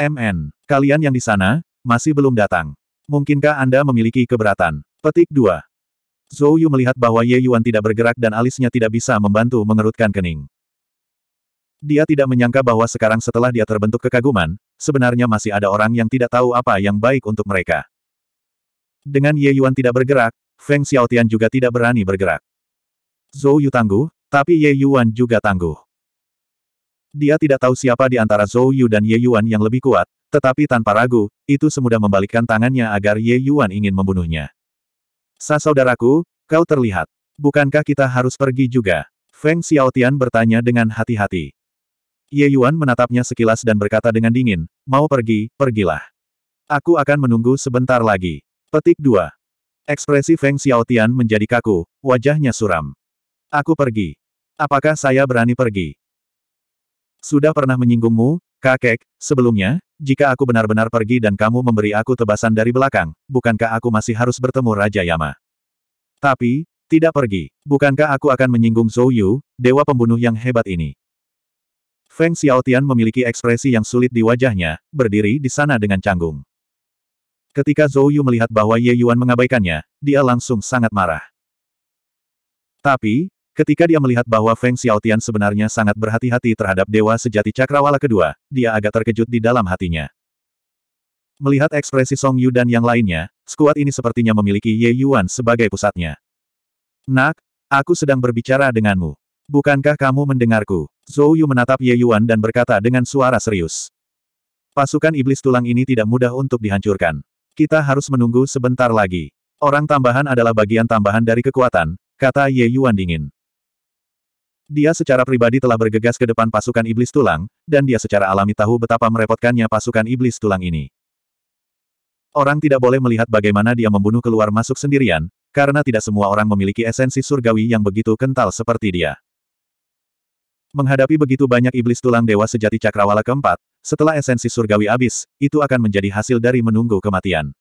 MN, kalian yang di sana, masih belum datang. Mungkinkah Anda memiliki keberatan? Petik 2. Zhou Yu melihat bahwa Ye Yuan tidak bergerak dan alisnya tidak bisa membantu mengerutkan kening. Dia tidak menyangka bahwa sekarang setelah dia terbentuk kekaguman, sebenarnya masih ada orang yang tidak tahu apa yang baik untuk mereka. Dengan Ye Yuan tidak bergerak, Feng Xiaotian juga tidak berani bergerak. Zhou Yu tangguh, tapi Ye Yuan juga tangguh. Dia tidak tahu siapa di antara Zhou Yu dan Ye Yuan yang lebih kuat, tetapi tanpa ragu, itu semudah membalikkan tangannya agar Ye Yuan ingin membunuhnya. Sa saudaraku, kau terlihat. Bukankah kita harus pergi juga? Feng Xiaotian bertanya dengan hati-hati. Ye Yuan menatapnya sekilas dan berkata dengan dingin, mau pergi, pergilah. Aku akan menunggu sebentar lagi. Petik 2. Ekspresi Feng Xiaotian menjadi kaku, wajahnya suram. Aku pergi. Apakah saya berani pergi? Sudah pernah menyinggungmu, kakek, sebelumnya, jika aku benar-benar pergi dan kamu memberi aku tebasan dari belakang, bukankah aku masih harus bertemu Raja Yama? Tapi, tidak pergi. Bukankah aku akan menyinggung Zhou Yu, dewa pembunuh yang hebat ini? Feng Xiaotian memiliki ekspresi yang sulit di wajahnya, berdiri di sana dengan canggung. Ketika Zhou Yu melihat bahwa Ye Yuan mengabaikannya, dia langsung sangat marah. Tapi, ketika dia melihat bahwa Feng Xiaotian sebenarnya sangat berhati-hati terhadap Dewa Sejati Cakrawala kedua, dia agak terkejut di dalam hatinya. Melihat ekspresi Song Yu dan yang lainnya, skuad ini sepertinya memiliki Ye Yuan sebagai pusatnya. Nak, aku sedang berbicara denganmu. Bukankah kamu mendengarku? Zhou Yu menatap Ye Yuan dan berkata dengan suara serius. Pasukan iblis tulang ini tidak mudah untuk dihancurkan. Kita harus menunggu sebentar lagi. Orang tambahan adalah bagian tambahan dari kekuatan, kata Ye Yuan dingin. Dia secara pribadi telah bergegas ke depan pasukan iblis tulang, dan dia secara alami tahu betapa merepotkannya pasukan iblis tulang ini. Orang tidak boleh melihat bagaimana dia membunuh keluar masuk sendirian, karena tidak semua orang memiliki esensi surgawi yang begitu kental seperti dia. Menghadapi begitu banyak iblis tulang dewa sejati cakrawala keempat, setelah esensi surgawi habis, itu akan menjadi hasil dari menunggu kematian.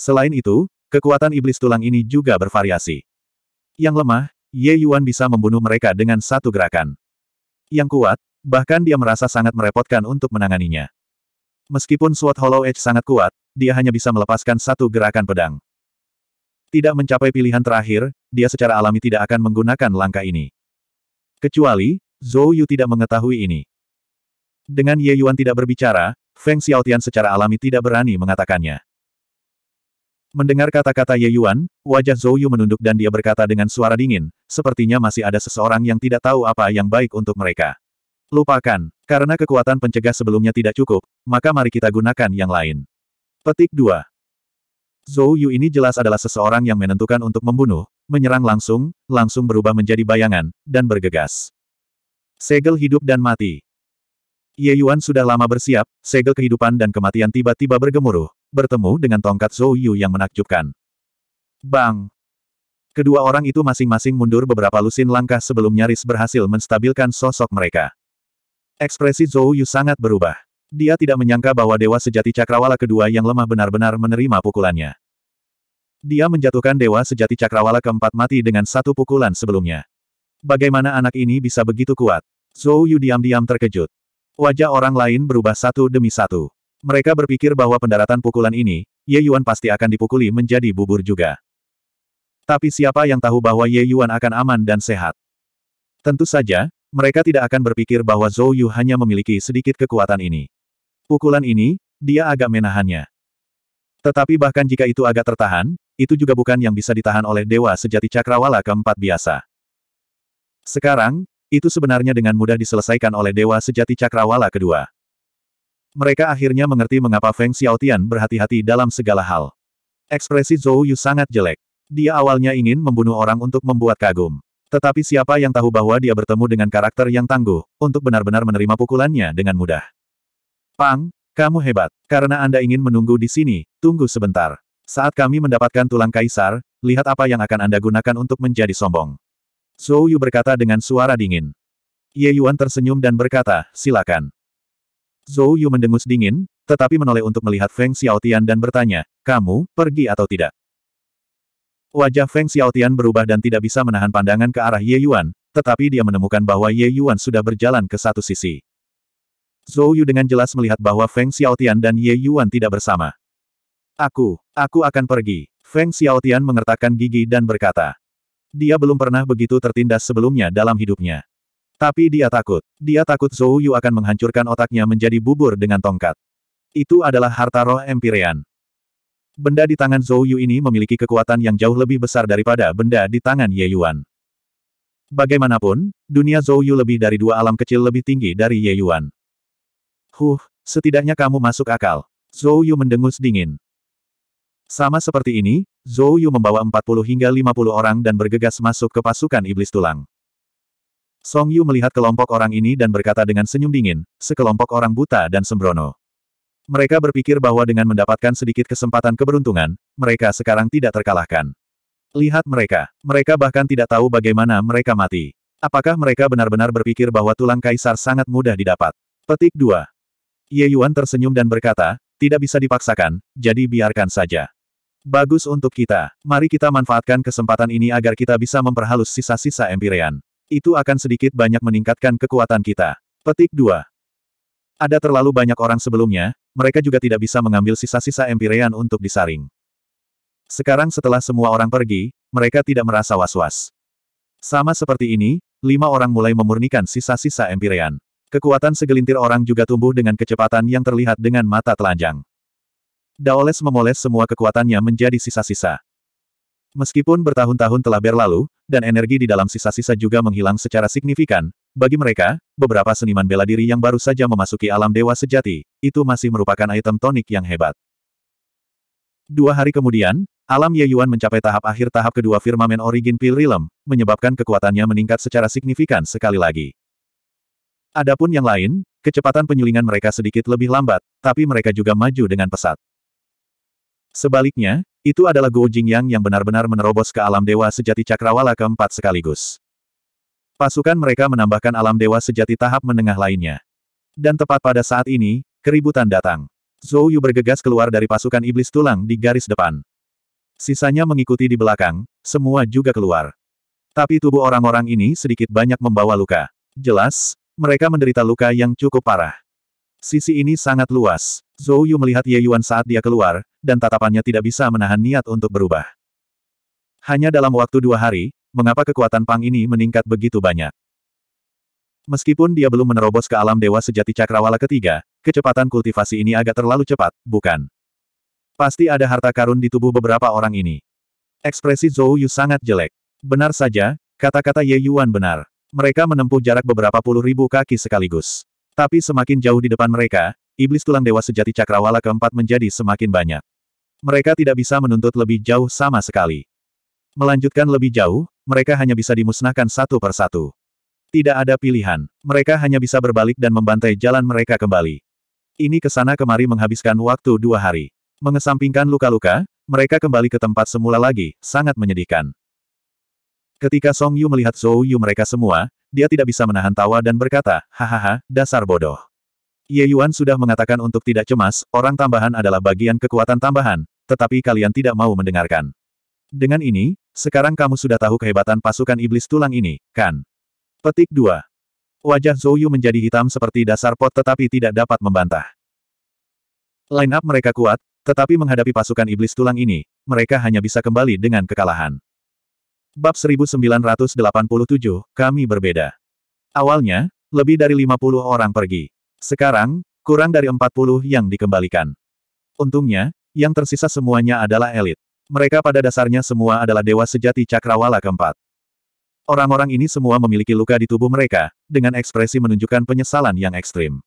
Selain itu, kekuatan iblis tulang ini juga bervariasi. Yang lemah, Ye Yuan bisa membunuh mereka dengan satu gerakan. Yang kuat, bahkan dia merasa sangat merepotkan untuk menanganinya. Meskipun Sword Hollow Edge sangat kuat, dia hanya bisa melepaskan satu gerakan pedang. Tidak mencapai pilihan terakhir, dia secara alami tidak akan menggunakan langkah ini. Kecuali, Zhou Yu tidak mengetahui ini. Dengan Ye Yuan tidak berbicara, Feng Xiaotian secara alami tidak berani mengatakannya. Mendengar kata-kata Ye Yuan, wajah Zhou Yu menunduk dan dia berkata dengan suara dingin, sepertinya masih ada seseorang yang tidak tahu apa yang baik untuk mereka. Lupakan, karena kekuatan pencegah sebelumnya tidak cukup, maka mari kita gunakan yang lain. Petik 2. Zhou Yu ini jelas adalah seseorang yang menentukan untuk membunuh, menyerang langsung, langsung berubah menjadi bayangan, dan bergegas. Segel hidup dan mati. Ye Yuan sudah lama bersiap, segel kehidupan dan kematian tiba-tiba bergemuruh, bertemu dengan tongkat Zhou Yu yang menakjubkan. Bang! Kedua orang itu masing-masing mundur beberapa lusin langkah sebelum nyaris berhasil menstabilkan sosok mereka. Ekspresi Zhou Yu sangat berubah. Dia tidak menyangka bahwa Dewa Sejati Cakrawala kedua yang lemah benar-benar menerima pukulannya. Dia menjatuhkan Dewa Sejati Cakrawala keempat mati dengan satu pukulan sebelumnya. Bagaimana anak ini bisa begitu kuat? Zhou Yu diam-diam terkejut. Wajah orang lain berubah satu demi satu. Mereka berpikir bahwa pendaratan pukulan ini, Ye Yuan pasti akan dipukuli menjadi bubur juga. Tapi siapa yang tahu bahwa Ye Yuan akan aman dan sehat? Tentu saja, mereka tidak akan berpikir bahwa Zhou Yu hanya memiliki sedikit kekuatan ini. Pukulan ini, dia agak menahannya. Tetapi bahkan jika itu agak tertahan, itu juga bukan yang bisa ditahan oleh Dewa Sejati Cakrawala keempat biasa. Sekarang, itu sebenarnya dengan mudah diselesaikan oleh Dewa Sejati Cakrawala kedua. Mereka akhirnya mengerti mengapa Feng Xiaotian berhati-hati dalam segala hal. Ekspresi Zhou Yu sangat jelek. Dia awalnya ingin membunuh orang untuk membuat kagum. Tetapi siapa yang tahu bahwa dia bertemu dengan karakter yang tangguh, untuk benar-benar menerima pukulannya dengan mudah. Pang, kamu hebat. Karena Anda ingin menunggu di sini, tunggu sebentar. Saat kami mendapatkan tulang kaisar, lihat apa yang akan Anda gunakan untuk menjadi sombong. Zhou Yu berkata dengan suara dingin. Ye Yuan tersenyum dan berkata, silakan. Zhou Yu mendengus dingin, tetapi menoleh untuk melihat Feng Xiaotian dan bertanya, kamu, pergi atau tidak? Wajah Feng Xiaotian berubah dan tidak bisa menahan pandangan ke arah Ye Yuan, tetapi dia menemukan bahwa Ye Yuan sudah berjalan ke satu sisi. Zhou Yu dengan jelas melihat bahwa Feng Xiaotian dan Ye Yuan tidak bersama. Aku, aku akan pergi. Feng Xiaotian mengertakkan gigi dan berkata. Dia belum pernah begitu tertindas sebelumnya dalam hidupnya. Tapi dia takut. Dia takut Zhou Yu akan menghancurkan otaknya menjadi bubur dengan tongkat. Itu adalah harta roh Empyrean. Benda di tangan Zhou Yu ini memiliki kekuatan yang jauh lebih besar daripada benda di tangan Ye Yuan. Bagaimanapun, dunia Zhou Yu lebih dari dua alam kecil lebih tinggi dari Ye Yuan. Huh, setidaknya kamu masuk akal. Zhou Yu mendengus dingin. Sama seperti ini, Zhou Yu membawa 40 hingga 50 orang dan bergegas masuk ke pasukan iblis tulang. Song Yu melihat kelompok orang ini dan berkata dengan senyum dingin, sekelompok orang buta dan sembrono. Mereka berpikir bahwa dengan mendapatkan sedikit kesempatan keberuntungan, mereka sekarang tidak terkalahkan. Lihat mereka, mereka bahkan tidak tahu bagaimana mereka mati. Apakah mereka benar-benar berpikir bahwa tulang kaisar sangat mudah didapat? Petik 2. Ye Yuan tersenyum dan berkata, tidak bisa dipaksakan, jadi biarkan saja. Bagus untuk kita. Mari kita manfaatkan kesempatan ini agar kita bisa memperhalus sisa-sisa Empyrean. Itu akan sedikit banyak meningkatkan kekuatan kita. Petik 2. Ada terlalu banyak orang sebelumnya, mereka juga tidak bisa mengambil sisa-sisa Empyrean untuk disaring. Sekarang setelah semua orang pergi, mereka tidak merasa was-was. Sama seperti ini, lima orang mulai memurnikan sisa-sisa Empyrean. Kekuatan segelintir orang juga tumbuh dengan kecepatan yang terlihat dengan mata telanjang. Daoles memoles semua kekuatannya menjadi sisa-sisa. Meskipun bertahun-tahun telah berlalu, dan energi di dalam sisa-sisa juga menghilang secara signifikan, bagi mereka, beberapa seniman bela diri yang baru saja memasuki alam dewa sejati, itu masih merupakan item tonik yang hebat. Dua hari kemudian, alam Ye Yuan mencapai tahap akhir tahap kedua firmamen origin Pil Realm, menyebabkan kekuatannya meningkat secara signifikan sekali lagi. Adapun yang lain, kecepatan penyulingan mereka sedikit lebih lambat, tapi mereka juga maju dengan pesat. Sebaliknya, itu adalah Guo Jingyang yang benar-benar menerobos ke alam dewa sejati cakrawala keempat sekaligus. Pasukan mereka menambahkan alam dewa sejati tahap menengah lainnya. Dan tepat pada saat ini, keributan datang. Zhou Yu bergegas keluar dari pasukan iblis tulang di garis depan. Sisanya mengikuti di belakang, semua juga keluar. Tapi tubuh orang-orang ini sedikit banyak membawa luka. Jelas, mereka menderita luka yang cukup parah. Sisi ini sangat luas. Zhou Yu melihat Ye Yuan saat dia keluar, dan tatapannya tidak bisa menahan niat untuk berubah. Hanya dalam waktu dua hari, mengapa kekuatan Pang ini meningkat begitu banyak? Meskipun dia belum menerobos ke alam dewa sejati cakrawala ketiga, kecepatan kultivasi ini agak terlalu cepat, bukan? Pasti ada harta karun di tubuh beberapa orang ini. Ekspresi Zhou Yu sangat jelek. Benar saja, kata-kata Ye Yuan benar. Mereka menempuh jarak beberapa puluh ribu kaki sekaligus. Tapi semakin jauh di depan mereka, iblis tulang dewa sejati cakrawala keempat menjadi semakin banyak mereka tidak bisa menuntut lebih jauh sama sekali. Melanjutkan lebih jauh, mereka hanya bisa dimusnahkan satu per satu. Tidak ada pilihan, mereka hanya bisa berbalik dan membantai jalan mereka kembali. Ini kesana kemari menghabiskan waktu dua hari. Mengesampingkan luka-luka, mereka kembali ke tempat semula lagi, sangat menyedihkan. Ketika Song Yu melihat Zhou Yu mereka semua, dia tidak bisa menahan tawa dan berkata, hahaha, dasar bodoh. Ye Yuan sudah mengatakan untuk tidak cemas, orang tambahan adalah bagian kekuatan tambahan, tetapi kalian tidak mau mendengarkan. Dengan ini, sekarang kamu sudah tahu kehebatan pasukan iblis tulang ini, kan? Petik 2. Wajah Zhou Yu menjadi hitam seperti dasar pot tetapi tidak dapat membantah. Line up mereka kuat, tetapi menghadapi pasukan iblis tulang ini, mereka hanya bisa kembali dengan kekalahan. Bab 1987, kami berbeda. Awalnya, lebih dari 50 orang pergi. Sekarang, kurang dari 40 yang dikembalikan. Untungnya, yang tersisa semuanya adalah elit. Mereka pada dasarnya semua adalah dewa sejati cakrawala keempat. Orang-orang ini semua memiliki luka di tubuh mereka, dengan ekspresi menunjukkan penyesalan yang ekstrim.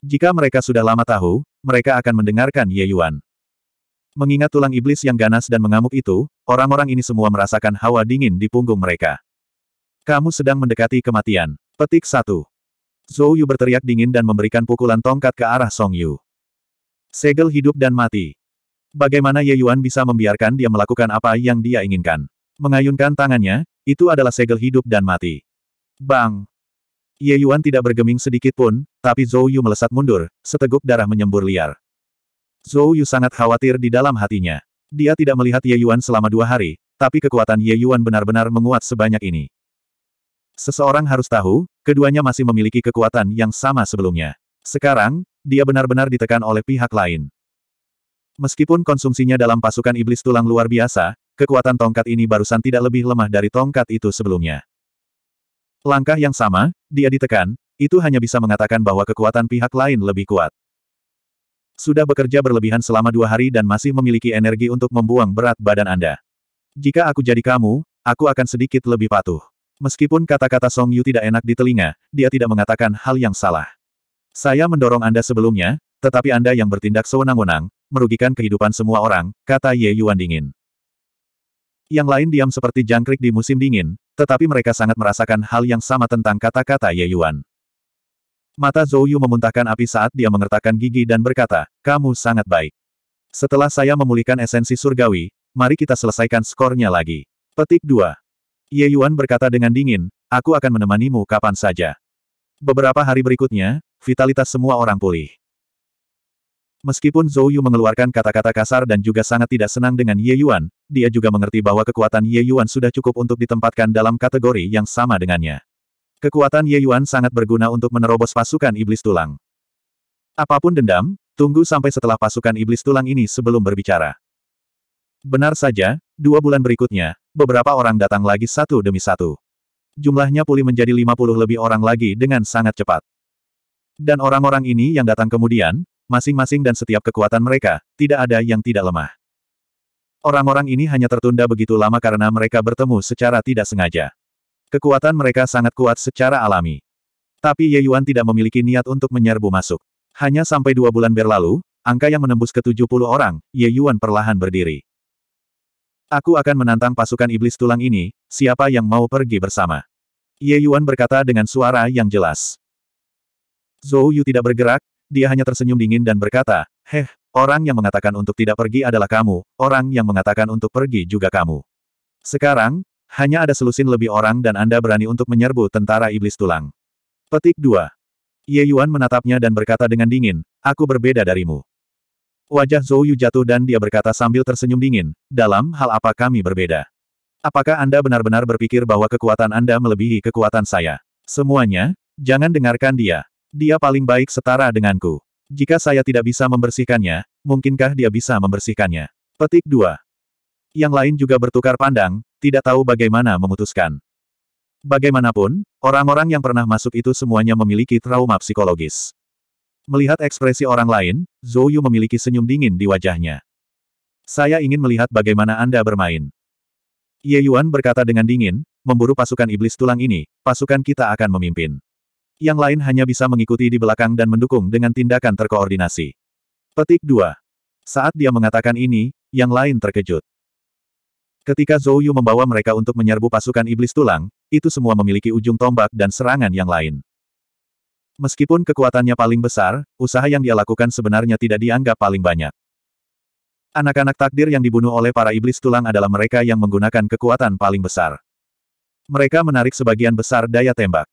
Jika mereka sudah lama tahu, mereka akan mendengarkan Ye Yuan. Mengingat tulang iblis yang ganas dan mengamuk itu, orang-orang ini semua merasakan hawa dingin di punggung mereka. Kamu sedang mendekati kematian. Petik 1. Zhou Yu berteriak dingin dan memberikan pukulan tongkat ke arah Song Yu. Segel hidup dan mati. Bagaimana Ye Yuan bisa membiarkan dia melakukan apa yang dia inginkan? Mengayunkan tangannya, itu adalah segel hidup dan mati. Bang! Ye Yuan tidak bergeming sedikit pun, tapi Zhou Yu melesat mundur, seteguk darah menyembur liar. Zhou Yu sangat khawatir di dalam hatinya. Dia tidak melihat Ye Yuan selama dua hari, tapi kekuatan Ye Yuan benar-benar menguat sebanyak ini. Seseorang harus tahu, keduanya masih memiliki kekuatan yang sama sebelumnya. Sekarang, dia benar-benar ditekan oleh pihak lain. Meskipun konsumsinya dalam pasukan iblis tulang luar biasa, kekuatan tongkat ini barusan tidak lebih lemah dari tongkat itu sebelumnya. Langkah yang sama, dia ditekan, itu hanya bisa mengatakan bahwa kekuatan pihak lain lebih kuat. Sudah bekerja berlebihan selama dua hari dan masih memiliki energi untuk membuang berat badan Anda. Jika aku jadi kamu, aku akan sedikit lebih patuh. Meskipun kata-kata Song Yu tidak enak di telinga, dia tidak mengatakan hal yang salah. Saya mendorong Anda sebelumnya, tetapi Anda yang bertindak sewenang-wenang, merugikan kehidupan semua orang, kata Ye Yuan dingin. Yang lain diam seperti jangkrik di musim dingin, tetapi mereka sangat merasakan hal yang sama tentang kata-kata Ye Yuan. Mata Zhou Yu memuntahkan api saat dia mengertakkan gigi dan berkata, kamu sangat baik. Setelah saya memulihkan esensi surgawi, mari kita selesaikan skornya lagi. Petik 2. Ye Yuan berkata dengan dingin, aku akan menemanimu kapan saja. Beberapa hari berikutnya, vitalitas semua orang pulih. Meskipun Zhou Yu mengeluarkan kata-kata kasar dan juga sangat tidak senang dengan Ye Yuan, dia juga mengerti bahwa kekuatan Ye Yuan sudah cukup untuk ditempatkan dalam kategori yang sama dengannya. Kekuatan Ye Yuan sangat berguna untuk menerobos pasukan iblis tulang. Apapun dendam, tunggu sampai setelah pasukan iblis tulang ini sebelum berbicara. Benar saja, dua bulan berikutnya, beberapa orang datang lagi satu demi satu. Jumlahnya pulih menjadi 50 lebih orang lagi dengan sangat cepat. Dan orang-orang ini yang datang kemudian, masing-masing dan setiap kekuatan mereka, tidak ada yang tidak lemah. Orang-orang ini hanya tertunda begitu lama karena mereka bertemu secara tidak sengaja. Kekuatan mereka sangat kuat secara alami. Tapi Ye Yuan tidak memiliki niat untuk menyerbu masuk. Hanya sampai dua bulan berlalu, angka yang menembus ke 70 orang, Ye Yuan perlahan berdiri. Aku akan menantang pasukan iblis tulang ini, siapa yang mau pergi bersama. Ye Yuan berkata dengan suara yang jelas. Zhou Yu tidak bergerak, dia hanya tersenyum dingin dan berkata, Heh, orang yang mengatakan untuk tidak pergi adalah kamu, orang yang mengatakan untuk pergi juga kamu. Sekarang, hanya ada selusin lebih orang dan Anda berani untuk menyerbu tentara iblis tulang. Petik 2. Ye Yuan menatapnya dan berkata dengan dingin, Aku berbeda darimu. Wajah Zhou Yu jatuh dan dia berkata sambil tersenyum dingin, dalam hal apa kami berbeda? Apakah Anda benar-benar berpikir bahwa kekuatan Anda melebihi kekuatan saya? Semuanya, jangan dengarkan dia. Dia paling baik setara denganku. Jika saya tidak bisa membersihkannya, mungkinkah dia bisa membersihkannya? Petik 2. Yang lain juga bertukar pandang, tidak tahu bagaimana memutuskan. Bagaimanapun, orang-orang yang pernah masuk itu semuanya memiliki trauma psikologis. Melihat ekspresi orang lain, Zhou Yu memiliki senyum dingin di wajahnya. Saya ingin melihat bagaimana Anda bermain. Ye Yuan berkata dengan dingin, memburu pasukan iblis tulang ini, pasukan kita akan memimpin yang lain hanya bisa mengikuti di belakang dan mendukung dengan tindakan terkoordinasi. Petik 2. Saat dia mengatakan ini, yang lain terkejut. Ketika Zhou Yu membawa mereka untuk menyerbu pasukan iblis tulang, itu semua memiliki ujung tombak dan serangan yang lain. Meskipun kekuatannya paling besar, usaha yang dia lakukan sebenarnya tidak dianggap paling banyak. Anak-anak takdir yang dibunuh oleh para iblis tulang adalah mereka yang menggunakan kekuatan paling besar. Mereka menarik sebagian besar daya tembak.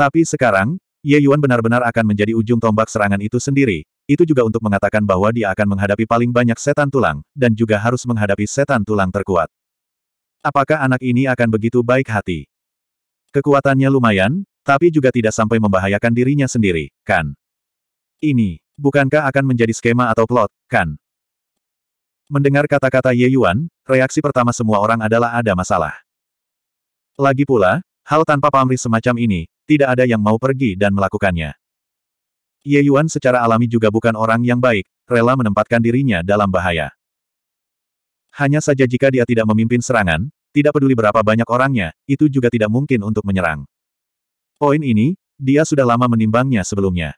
Tapi sekarang, Ye Yuan benar-benar akan menjadi ujung tombak serangan itu sendiri, itu juga untuk mengatakan bahwa dia akan menghadapi paling banyak setan tulang, dan juga harus menghadapi setan tulang terkuat. Apakah anak ini akan begitu baik hati? Kekuatannya lumayan, tapi juga tidak sampai membahayakan dirinya sendiri, kan? Ini, bukankah akan menjadi skema atau plot, kan? Mendengar kata-kata Ye Yuan, reaksi pertama semua orang adalah ada masalah. Lagi pula, hal tanpa pamrih semacam ini, tidak ada yang mau pergi dan melakukannya. Ye Yuan secara alami juga bukan orang yang baik, rela menempatkan dirinya dalam bahaya. Hanya saja jika dia tidak memimpin serangan, tidak peduli berapa banyak orangnya, itu juga tidak mungkin untuk menyerang. Poin ini, dia sudah lama menimbangnya sebelumnya.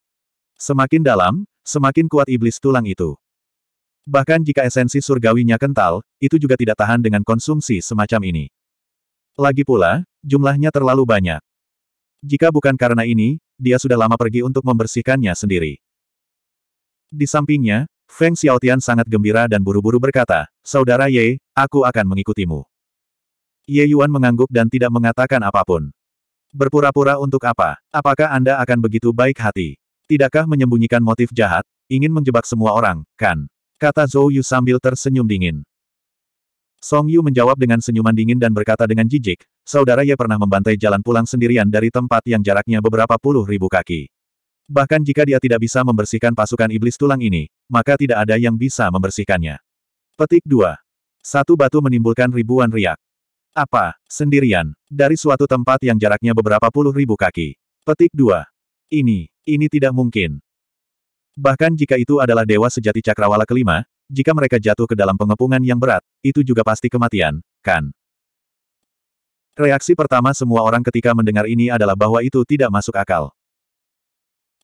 Semakin dalam, semakin kuat iblis tulang itu. Bahkan jika esensi surgawinya kental, itu juga tidak tahan dengan konsumsi semacam ini. Lagi pula, jumlahnya terlalu banyak. Jika bukan karena ini, dia sudah lama pergi untuk membersihkannya sendiri. Di sampingnya, Feng Xiaotian sangat gembira dan buru-buru berkata, Saudara Ye, aku akan mengikutimu. Ye Yuan mengangguk dan tidak mengatakan apapun. Berpura-pura untuk apa? Apakah Anda akan begitu baik hati? Tidakkah menyembunyikan motif jahat, ingin menjebak semua orang, kan? Kata Zhou Yu sambil tersenyum dingin. Song Yu menjawab dengan senyuman dingin dan berkata dengan jijik, saudara Ye pernah membantai jalan pulang sendirian dari tempat yang jaraknya beberapa puluh ribu kaki. Bahkan jika dia tidak bisa membersihkan pasukan iblis tulang ini, maka tidak ada yang bisa membersihkannya. Petik 2. Satu batu menimbulkan ribuan riak. Apa? Sendirian. Dari suatu tempat yang jaraknya beberapa puluh ribu kaki. Petik 2. Ini, ini tidak mungkin. Bahkan jika itu adalah dewa sejati cakrawala kelima, jika mereka jatuh ke dalam pengepungan yang berat, itu juga pasti kematian, kan? Reaksi pertama semua orang ketika mendengar ini adalah bahwa itu tidak masuk akal.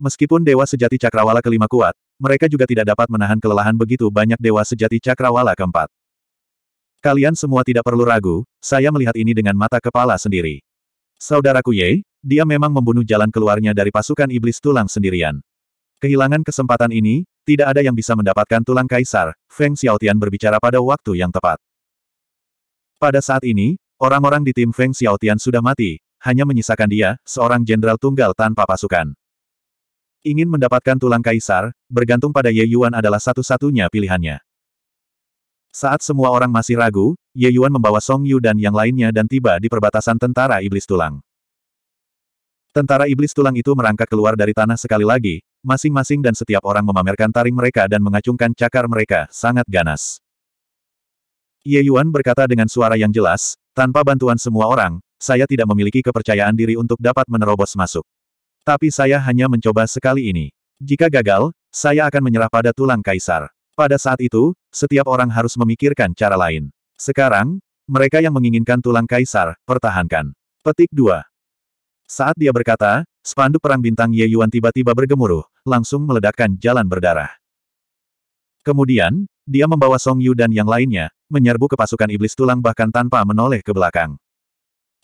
Meskipun Dewa Sejati Cakrawala kelima kuat, mereka juga tidak dapat menahan kelelahan begitu banyak Dewa Sejati Cakrawala keempat. Kalian semua tidak perlu ragu, saya melihat ini dengan mata kepala sendiri. Saudaraku Ye, dia memang membunuh jalan keluarnya dari pasukan iblis tulang sendirian. Kehilangan kesempatan ini, tidak ada yang bisa mendapatkan tulang kaisar, Feng Xiaotian berbicara pada waktu yang tepat. Pada saat ini, orang-orang di tim Feng Xiaotian sudah mati, hanya menyisakan dia, seorang jenderal tunggal tanpa pasukan. Ingin mendapatkan tulang kaisar, bergantung pada Ye Yuan adalah satu-satunya pilihannya. Saat semua orang masih ragu, Ye Yuan membawa Song Yu dan yang lainnya dan tiba di perbatasan tentara iblis tulang. Tentara iblis tulang itu merangkak keluar dari tanah sekali lagi, Masing-masing dan setiap orang memamerkan taring mereka dan mengacungkan cakar mereka, sangat ganas. Ye Yuan berkata dengan suara yang jelas, tanpa bantuan semua orang, saya tidak memiliki kepercayaan diri untuk dapat menerobos masuk. Tapi saya hanya mencoba sekali ini. Jika gagal, saya akan menyerah pada tulang kaisar. Pada saat itu, setiap orang harus memikirkan cara lain. Sekarang, mereka yang menginginkan tulang kaisar, pertahankan. Petik 2. Saat dia berkata, spanduk perang bintang Ye Yuan tiba-tiba bergemuruh, langsung meledakkan jalan berdarah. Kemudian, dia membawa Song Yu dan yang lainnya, menyerbu ke pasukan iblis tulang bahkan tanpa menoleh ke belakang.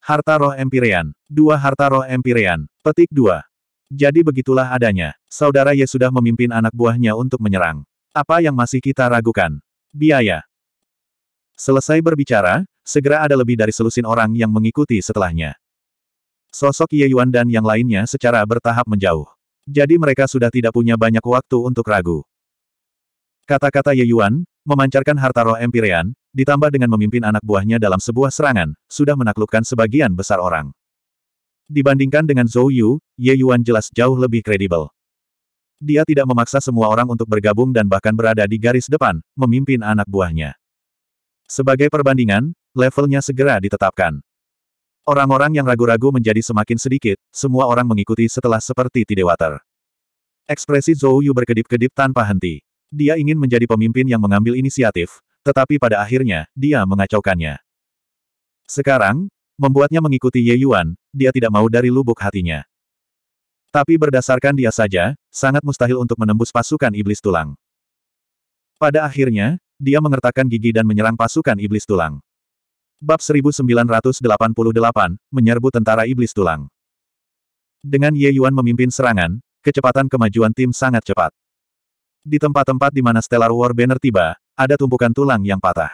Harta roh Empyrean. Dua harta roh Empyrean. Petik dua. Jadi begitulah adanya. Saudara Ye sudah memimpin anak buahnya untuk menyerang. Apa yang masih kita ragukan? Biaya. Selesai berbicara, segera ada lebih dari selusin orang yang mengikuti setelahnya. Sosok Ye Yuan dan yang lainnya secara bertahap menjauh. Jadi mereka sudah tidak punya banyak waktu untuk ragu. Kata-kata Ye Yuan, memancarkan harta roh Empyrean, ditambah dengan memimpin anak buahnya dalam sebuah serangan, sudah menaklukkan sebagian besar orang. Dibandingkan dengan Zhou Yu, Ye Yuan jelas jauh lebih kredibel. Dia tidak memaksa semua orang untuk bergabung dan bahkan berada di garis depan, memimpin anak buahnya. Sebagai perbandingan, levelnya segera ditetapkan. Orang-orang yang ragu-ragu menjadi semakin sedikit, semua orang mengikuti setelah seperti tidak Tidewater. Ekspresi Zhou Yu berkedip-kedip tanpa henti. Dia ingin menjadi pemimpin yang mengambil inisiatif, tetapi pada akhirnya, dia mengacaukannya. Sekarang, membuatnya mengikuti Ye Yuan, dia tidak mau dari lubuk hatinya. Tapi berdasarkan dia saja, sangat mustahil untuk menembus pasukan iblis tulang. Pada akhirnya, dia mengertakkan gigi dan menyerang pasukan iblis tulang. Bab 1988, Menyerbu Tentara Iblis Tulang. Dengan Ye Yuan memimpin serangan, kecepatan kemajuan tim sangat cepat. Di tempat-tempat di mana Stellar War Banner tiba, ada tumpukan tulang yang patah.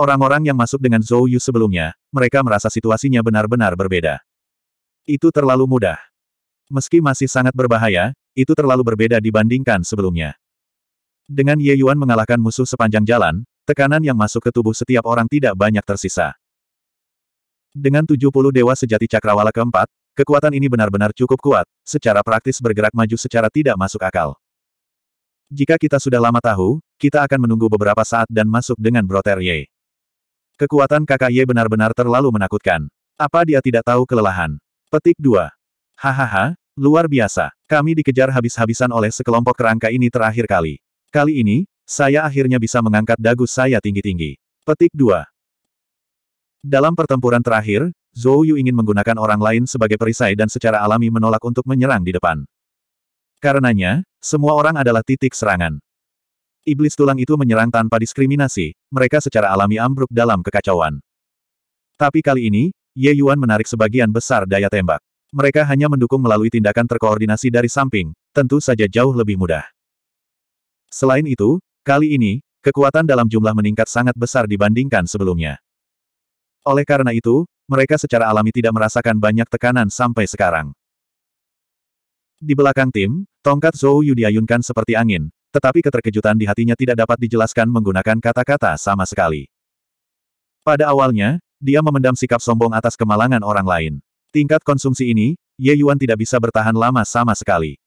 Orang-orang yang masuk dengan Zhou Yu sebelumnya, mereka merasa situasinya benar-benar berbeda. Itu terlalu mudah. Meski masih sangat berbahaya, itu terlalu berbeda dibandingkan sebelumnya. Dengan Ye Yuan mengalahkan musuh sepanjang jalan, Tekanan yang masuk ke tubuh setiap orang tidak banyak tersisa. Dengan 70 Dewa Sejati Cakrawala keempat, kekuatan ini benar-benar cukup kuat, secara praktis bergerak maju secara tidak masuk akal. Jika kita sudah lama tahu, kita akan menunggu beberapa saat dan masuk dengan Broter Ye. Kekuatan kakak Ye benar-benar terlalu menakutkan. Apa dia tidak tahu kelelahan? Petik 2. Hahaha, luar biasa. Kami dikejar habis-habisan oleh sekelompok kerangka ini terakhir kali. Kali ini, saya akhirnya bisa mengangkat dagu saya tinggi-tinggi. Petik 2. Dalam pertempuran terakhir, Zhou Yu ingin menggunakan orang lain sebagai perisai dan secara alami menolak untuk menyerang di depan. Karenanya, semua orang adalah titik serangan. Iblis tulang itu menyerang tanpa diskriminasi, mereka secara alami ambruk dalam kekacauan. Tapi kali ini, Ye Yuan menarik sebagian besar daya tembak. Mereka hanya mendukung melalui tindakan terkoordinasi dari samping, tentu saja jauh lebih mudah. Selain itu, Kali ini, kekuatan dalam jumlah meningkat sangat besar dibandingkan sebelumnya. Oleh karena itu, mereka secara alami tidak merasakan banyak tekanan sampai sekarang. Di belakang tim, tongkat Zhou Yu diayunkan seperti angin, tetapi keterkejutan di hatinya tidak dapat dijelaskan menggunakan kata-kata sama sekali. Pada awalnya, dia memendam sikap sombong atas kemalangan orang lain. Tingkat konsumsi ini, Ye Yuan tidak bisa bertahan lama sama sekali.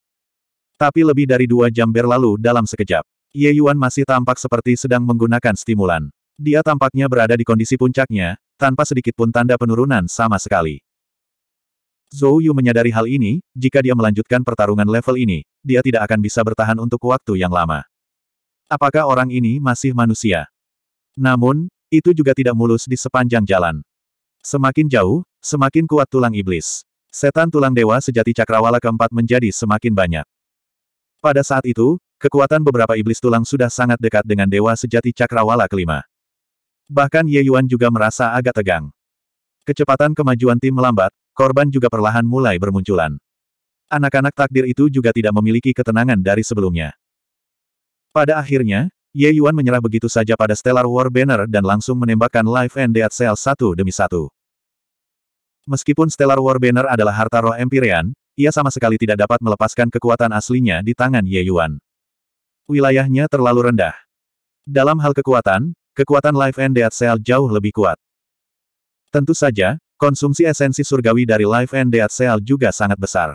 Tapi lebih dari dua jam berlalu dalam sekejap. Ye Yuan masih tampak seperti sedang menggunakan stimulan. Dia tampaknya berada di kondisi puncaknya, tanpa sedikit pun tanda penurunan sama sekali. Zhou Yu menyadari hal ini, jika dia melanjutkan pertarungan level ini, dia tidak akan bisa bertahan untuk waktu yang lama. Apakah orang ini masih manusia? Namun, itu juga tidak mulus di sepanjang jalan. Semakin jauh, semakin kuat tulang iblis. Setan tulang dewa sejati cakrawala keempat menjadi semakin banyak. Pada saat itu, Kekuatan beberapa iblis tulang sudah sangat dekat dengan dewa sejati cakrawala kelima. Bahkan Ye Yuan juga merasa agak tegang. Kecepatan kemajuan tim melambat, korban juga perlahan mulai bermunculan. Anak-anak takdir itu juga tidak memiliki ketenangan dari sebelumnya. Pada akhirnya, Ye Yuan menyerah begitu saja pada Stellar War Banner dan langsung menembakkan Life and Death Cell satu demi satu. Meskipun Stellar War Banner adalah harta roh Empyrean, ia sama sekali tidak dapat melepaskan kekuatan aslinya di tangan Ye Yuan wilayahnya terlalu rendah. Dalam hal kekuatan, kekuatan Life and Death Cell jauh lebih kuat. Tentu saja, konsumsi esensi surgawi dari Life and Death Cell juga sangat besar.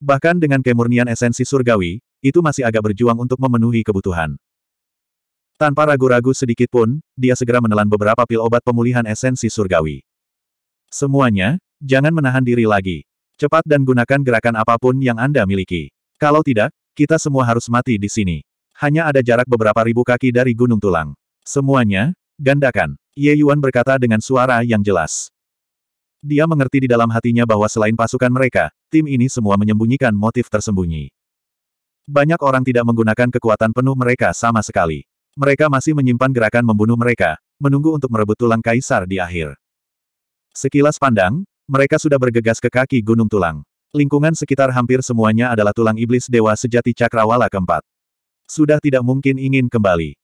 Bahkan dengan kemurnian esensi surgawi, itu masih agak berjuang untuk memenuhi kebutuhan. Tanpa ragu-ragu sedikit pun, dia segera menelan beberapa pil obat pemulihan esensi surgawi. Semuanya, jangan menahan diri lagi. Cepat dan gunakan gerakan apapun yang Anda miliki. Kalau tidak, kita semua harus mati di sini. Hanya ada jarak beberapa ribu kaki dari gunung tulang. Semuanya, gandakan. Ye Yuan berkata dengan suara yang jelas. Dia mengerti di dalam hatinya bahwa selain pasukan mereka, tim ini semua menyembunyikan motif tersembunyi. Banyak orang tidak menggunakan kekuatan penuh mereka sama sekali. Mereka masih menyimpan gerakan membunuh mereka, menunggu untuk merebut tulang kaisar di akhir. Sekilas pandang, mereka sudah bergegas ke kaki gunung tulang. Lingkungan sekitar hampir semuanya adalah tulang iblis dewa sejati cakrawala keempat. Sudah tidak mungkin ingin kembali.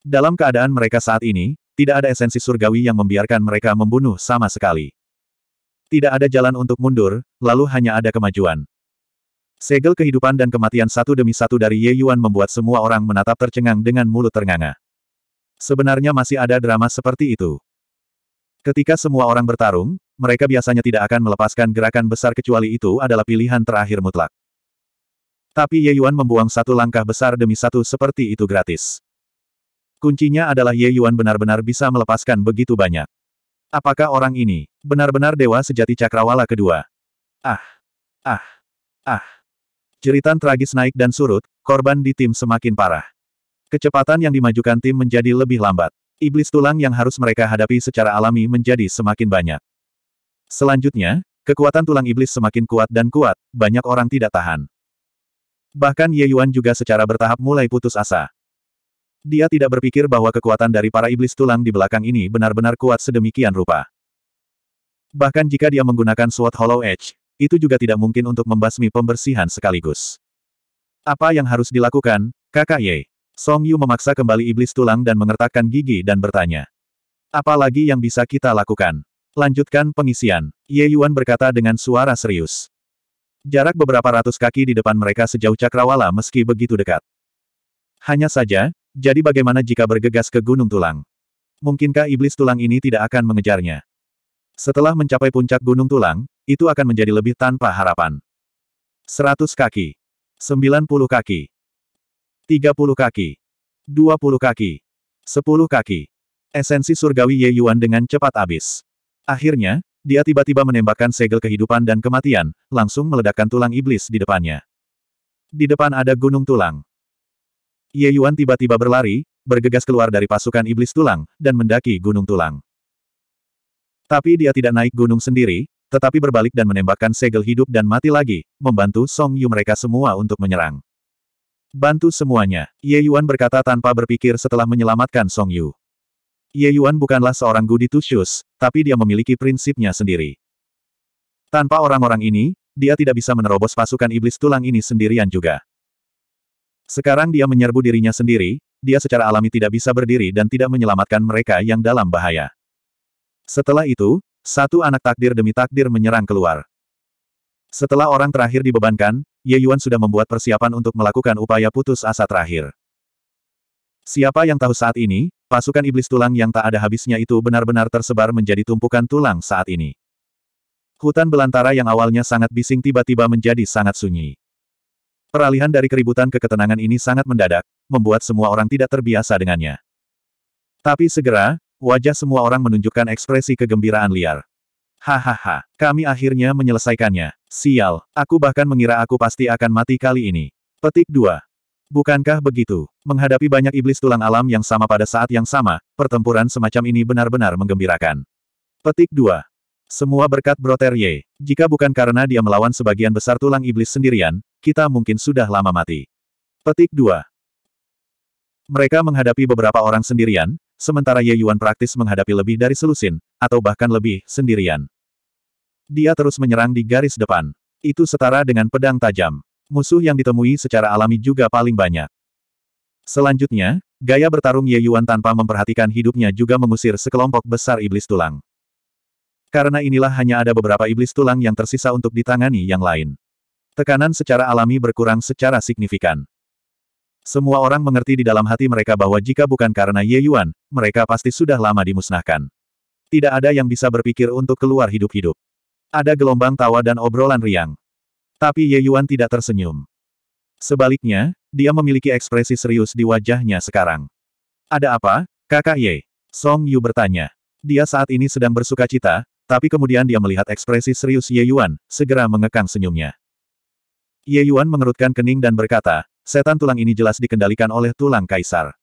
Dalam keadaan mereka saat ini, tidak ada esensi surgawi yang membiarkan mereka membunuh sama sekali. Tidak ada jalan untuk mundur, lalu hanya ada kemajuan. Segel kehidupan dan kematian satu demi satu dari Ye Yuan membuat semua orang menatap tercengang dengan mulut ternganga. Sebenarnya masih ada drama seperti itu. Ketika semua orang bertarung, mereka biasanya tidak akan melepaskan gerakan besar kecuali itu adalah pilihan terakhir mutlak. Tapi Ye Yuan membuang satu langkah besar demi satu seperti itu gratis. Kuncinya adalah Ye Yuan benar-benar bisa melepaskan begitu banyak. Apakah orang ini benar-benar dewa sejati cakrawala kedua? Ah! Ah! Ah! Jeritan tragis naik dan surut, korban di tim semakin parah. Kecepatan yang dimajukan tim menjadi lebih lambat. Iblis tulang yang harus mereka hadapi secara alami menjadi semakin banyak. Selanjutnya, kekuatan tulang iblis semakin kuat dan kuat, banyak orang tidak tahan. Bahkan Ye Yuan juga secara bertahap mulai putus asa. Dia tidak berpikir bahwa kekuatan dari para iblis tulang di belakang ini benar-benar kuat sedemikian rupa. Bahkan jika dia menggunakan Sword Hollow Edge, itu juga tidak mungkin untuk membasmi pembersihan sekaligus. Apa yang harus dilakukan, kakak Ye? Song Yu memaksa kembali iblis tulang dan mengertakkan gigi dan bertanya. "Apa lagi yang bisa kita lakukan? Lanjutkan pengisian. Ye Yuan berkata dengan suara serius. Jarak beberapa ratus kaki di depan mereka sejauh cakrawala meski begitu dekat. Hanya saja, jadi bagaimana jika bergegas ke Gunung Tulang? Mungkinkah iblis tulang ini tidak akan mengejarnya? Setelah mencapai puncak Gunung Tulang, itu akan menjadi lebih tanpa harapan. Seratus kaki. sembilan puluh kaki. 30 kaki. 20 kaki. 10 kaki. Esensi surgawi Ye Yuan dengan cepat habis. Akhirnya, dia tiba-tiba menembakkan segel kehidupan dan kematian, langsung meledakkan tulang iblis di depannya. Di depan ada gunung tulang. Ye Yuan tiba-tiba berlari, bergegas keluar dari pasukan iblis tulang, dan mendaki gunung tulang. Tapi dia tidak naik gunung sendiri, tetapi berbalik dan menembakkan segel hidup dan mati lagi, membantu Song Yu mereka semua untuk menyerang. Bantu semuanya, Ye Yuan berkata tanpa berpikir setelah menyelamatkan Song Yu. Ye Yuan bukanlah seorang Gudi Tushus, tapi dia memiliki prinsipnya sendiri. Tanpa orang-orang ini, dia tidak bisa menerobos pasukan iblis tulang ini sendirian juga. Sekarang dia menyerbu dirinya sendiri, dia secara alami tidak bisa berdiri dan tidak menyelamatkan mereka yang dalam bahaya. Setelah itu, satu anak takdir demi takdir menyerang keluar. Setelah orang terakhir dibebankan, Ye Yuan sudah membuat persiapan untuk melakukan upaya putus asa terakhir. Siapa yang tahu saat ini, pasukan iblis tulang yang tak ada habisnya itu benar-benar tersebar menjadi tumpukan tulang saat ini. Hutan belantara yang awalnya sangat bising tiba-tiba menjadi sangat sunyi. Peralihan dari keributan ke ketenangan ini sangat mendadak, membuat semua orang tidak terbiasa dengannya. Tapi segera, wajah semua orang menunjukkan ekspresi kegembiraan liar. Hahaha, kami akhirnya menyelesaikannya. Sial, aku bahkan mengira aku pasti akan mati kali ini. Petik 2. Bukankah begitu? Menghadapi banyak iblis tulang alam yang sama pada saat yang sama, pertempuran semacam ini benar-benar menggembirakan. Petik 2. Semua berkat Broter Ye. Jika bukan karena dia melawan sebagian besar tulang iblis sendirian, kita mungkin sudah lama mati. Petik 2. Mereka menghadapi beberapa orang sendirian, sementara Ye Yuan praktis menghadapi lebih dari selusin, atau bahkan lebih, sendirian. Dia terus menyerang di garis depan. Itu setara dengan pedang tajam. Musuh yang ditemui secara alami juga paling banyak. Selanjutnya, gaya bertarung Ye Yuan tanpa memperhatikan hidupnya juga mengusir sekelompok besar iblis tulang. Karena inilah hanya ada beberapa iblis tulang yang tersisa untuk ditangani yang lain. Tekanan secara alami berkurang secara signifikan. Semua orang mengerti di dalam hati mereka bahwa jika bukan karena Ye Yuan, mereka pasti sudah lama dimusnahkan. Tidak ada yang bisa berpikir untuk keluar hidup-hidup. Ada gelombang tawa dan obrolan riang. Tapi Ye Yuan tidak tersenyum. Sebaliknya, dia memiliki ekspresi serius di wajahnya sekarang. Ada apa, kakak Ye? Song Yu bertanya. Dia saat ini sedang bersuka cita, tapi kemudian dia melihat ekspresi serius Ye Yuan, segera mengekang senyumnya. Ye Yuan mengerutkan kening dan berkata, Setan tulang ini jelas dikendalikan oleh tulang kaisar.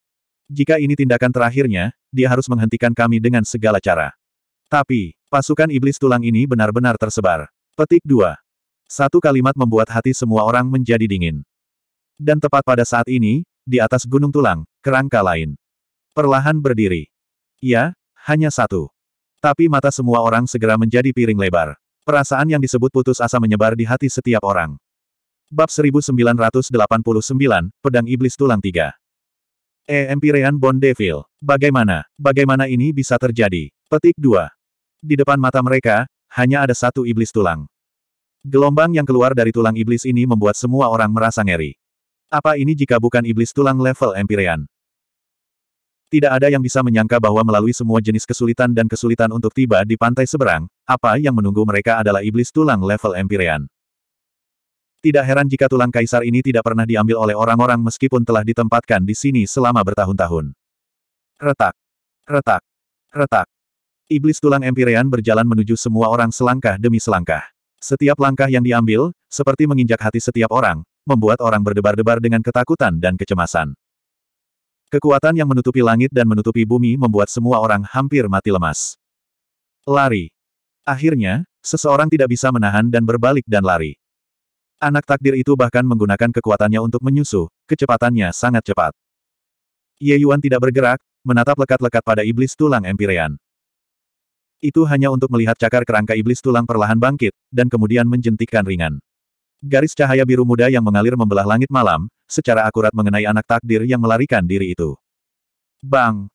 Jika ini tindakan terakhirnya, dia harus menghentikan kami dengan segala cara. Tapi, pasukan iblis tulang ini benar-benar tersebar. Petik 2. Satu kalimat membuat hati semua orang menjadi dingin. Dan tepat pada saat ini, di atas gunung tulang, kerangka lain. Perlahan berdiri. Ya, hanya satu. Tapi mata semua orang segera menjadi piring lebar. Perasaan yang disebut putus asa menyebar di hati setiap orang. Bab 1989, Pedang Iblis Tulang Tiga. E. Empyrean Bond Devil. Bagaimana? Bagaimana ini bisa terjadi? Petik 2. Di depan mata mereka, hanya ada satu iblis tulang. Gelombang yang keluar dari tulang iblis ini membuat semua orang merasa ngeri. Apa ini jika bukan iblis tulang level Empyrean? Tidak ada yang bisa menyangka bahwa melalui semua jenis kesulitan dan kesulitan untuk tiba di pantai seberang, apa yang menunggu mereka adalah iblis tulang level Empyrean. Tidak heran jika tulang kaisar ini tidak pernah diambil oleh orang-orang meskipun telah ditempatkan di sini selama bertahun-tahun. Retak. Retak. Retak. Iblis tulang Empyrean berjalan menuju semua orang selangkah demi selangkah. Setiap langkah yang diambil, seperti menginjak hati setiap orang, membuat orang berdebar-debar dengan ketakutan dan kecemasan. Kekuatan yang menutupi langit dan menutupi bumi membuat semua orang hampir mati lemas. Lari. Akhirnya, seseorang tidak bisa menahan dan berbalik dan lari. Anak takdir itu bahkan menggunakan kekuatannya untuk menyusu, kecepatannya sangat cepat. Ye Yuan tidak bergerak, menatap lekat-lekat pada iblis tulang empirean. Itu hanya untuk melihat cakar kerangka iblis tulang perlahan bangkit, dan kemudian menjentikkan ringan. Garis cahaya biru muda yang mengalir membelah langit malam, secara akurat mengenai anak takdir yang melarikan diri itu. Bang!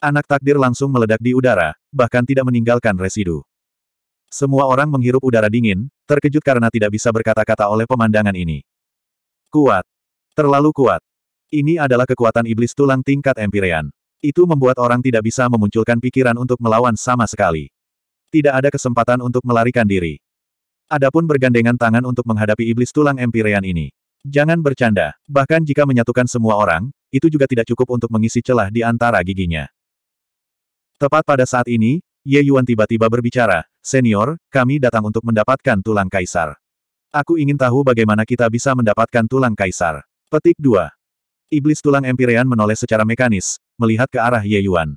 Anak takdir langsung meledak di udara, bahkan tidak meninggalkan residu. Semua orang menghirup udara dingin, terkejut karena tidak bisa berkata-kata oleh pemandangan ini. Kuat. Terlalu kuat. Ini adalah kekuatan iblis tulang tingkat Empyrean. Itu membuat orang tidak bisa memunculkan pikiran untuk melawan sama sekali. Tidak ada kesempatan untuk melarikan diri. Adapun bergandengan tangan untuk menghadapi iblis tulang Empyrean ini. Jangan bercanda, bahkan jika menyatukan semua orang, itu juga tidak cukup untuk mengisi celah di antara giginya. Tepat pada saat ini, Ye Yuan tiba-tiba berbicara, Senior, kami datang untuk mendapatkan tulang kaisar. Aku ingin tahu bagaimana kita bisa mendapatkan tulang kaisar. Petik 2. Iblis tulang Empirean menoleh secara mekanis, melihat ke arah Ye Yuan.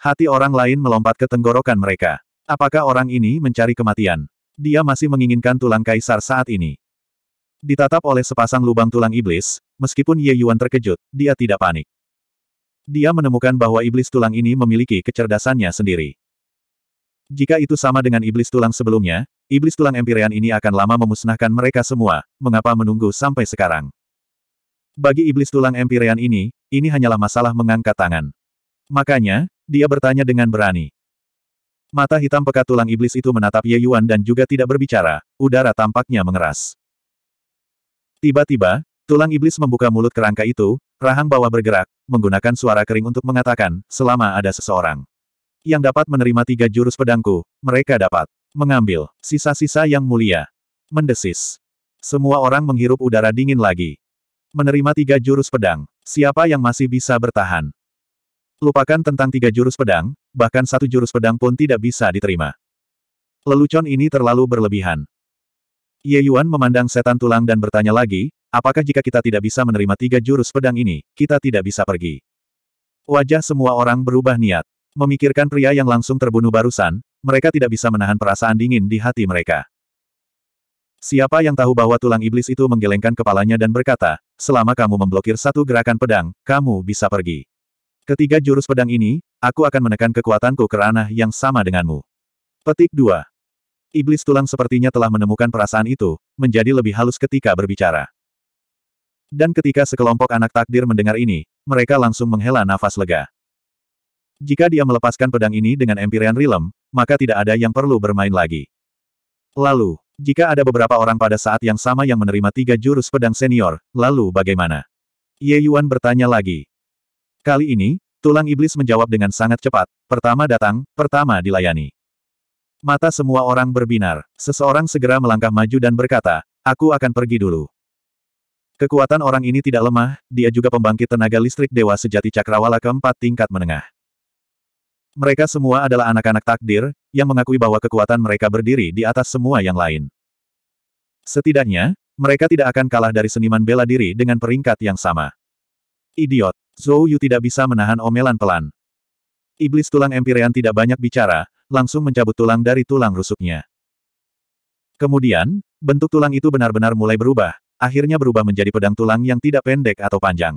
Hati orang lain melompat ke tenggorokan mereka. Apakah orang ini mencari kematian? Dia masih menginginkan tulang kaisar saat ini. Ditatap oleh sepasang lubang tulang iblis, meskipun Ye Yuan terkejut, dia tidak panik. Dia menemukan bahwa iblis tulang ini memiliki kecerdasannya sendiri. Jika itu sama dengan iblis tulang sebelumnya, iblis tulang Empyrean ini akan lama memusnahkan mereka semua, mengapa menunggu sampai sekarang? Bagi iblis tulang Empyrean ini, ini hanyalah masalah mengangkat tangan. Makanya, dia bertanya dengan berani. Mata hitam pekat tulang iblis itu menatap Ye Yuan dan juga tidak berbicara, udara tampaknya mengeras. Tiba-tiba, tulang iblis membuka mulut kerangka itu, rahang bawah bergerak, menggunakan suara kering untuk mengatakan, selama ada seseorang yang dapat menerima tiga jurus pedangku, mereka dapat mengambil sisa-sisa yang mulia. Mendesis. Semua orang menghirup udara dingin lagi. Menerima tiga jurus pedang, siapa yang masih bisa bertahan? Lupakan tentang tiga jurus pedang, bahkan satu jurus pedang pun tidak bisa diterima. Lelucon ini terlalu berlebihan. Ye Yuan memandang setan tulang dan bertanya lagi, apakah jika kita tidak bisa menerima tiga jurus pedang ini, kita tidak bisa pergi? Wajah semua orang berubah niat. Memikirkan pria yang langsung terbunuh barusan, mereka tidak bisa menahan perasaan dingin di hati mereka. Siapa yang tahu bahwa tulang iblis itu menggelengkan kepalanya dan berkata, selama kamu memblokir satu gerakan pedang, kamu bisa pergi. Ketiga jurus pedang ini, aku akan menekan kekuatanku ke ranah yang sama denganmu. Petik 2. Iblis tulang sepertinya telah menemukan perasaan itu, menjadi lebih halus ketika berbicara. Dan ketika sekelompok anak takdir mendengar ini, mereka langsung menghela nafas lega. Jika dia melepaskan pedang ini dengan Empyrean Realm, maka tidak ada yang perlu bermain lagi. Lalu, jika ada beberapa orang pada saat yang sama yang menerima tiga jurus pedang senior, lalu bagaimana? Ye Yuan bertanya lagi. Kali ini, tulang iblis menjawab dengan sangat cepat, pertama datang, pertama dilayani. Mata semua orang berbinar, seseorang segera melangkah maju dan berkata, aku akan pergi dulu. Kekuatan orang ini tidak lemah, dia juga pembangkit tenaga listrik dewa sejati cakrawala keempat tingkat menengah. Mereka semua adalah anak-anak takdir, yang mengakui bahwa kekuatan mereka berdiri di atas semua yang lain. Setidaknya, mereka tidak akan kalah dari seniman bela diri dengan peringkat yang sama. Idiot, Zhou Yu tidak bisa menahan omelan pelan. Iblis tulang Empyrean tidak banyak bicara, langsung mencabut tulang dari tulang rusuknya. Kemudian, bentuk tulang itu benar-benar mulai berubah, akhirnya berubah menjadi pedang tulang yang tidak pendek atau panjang.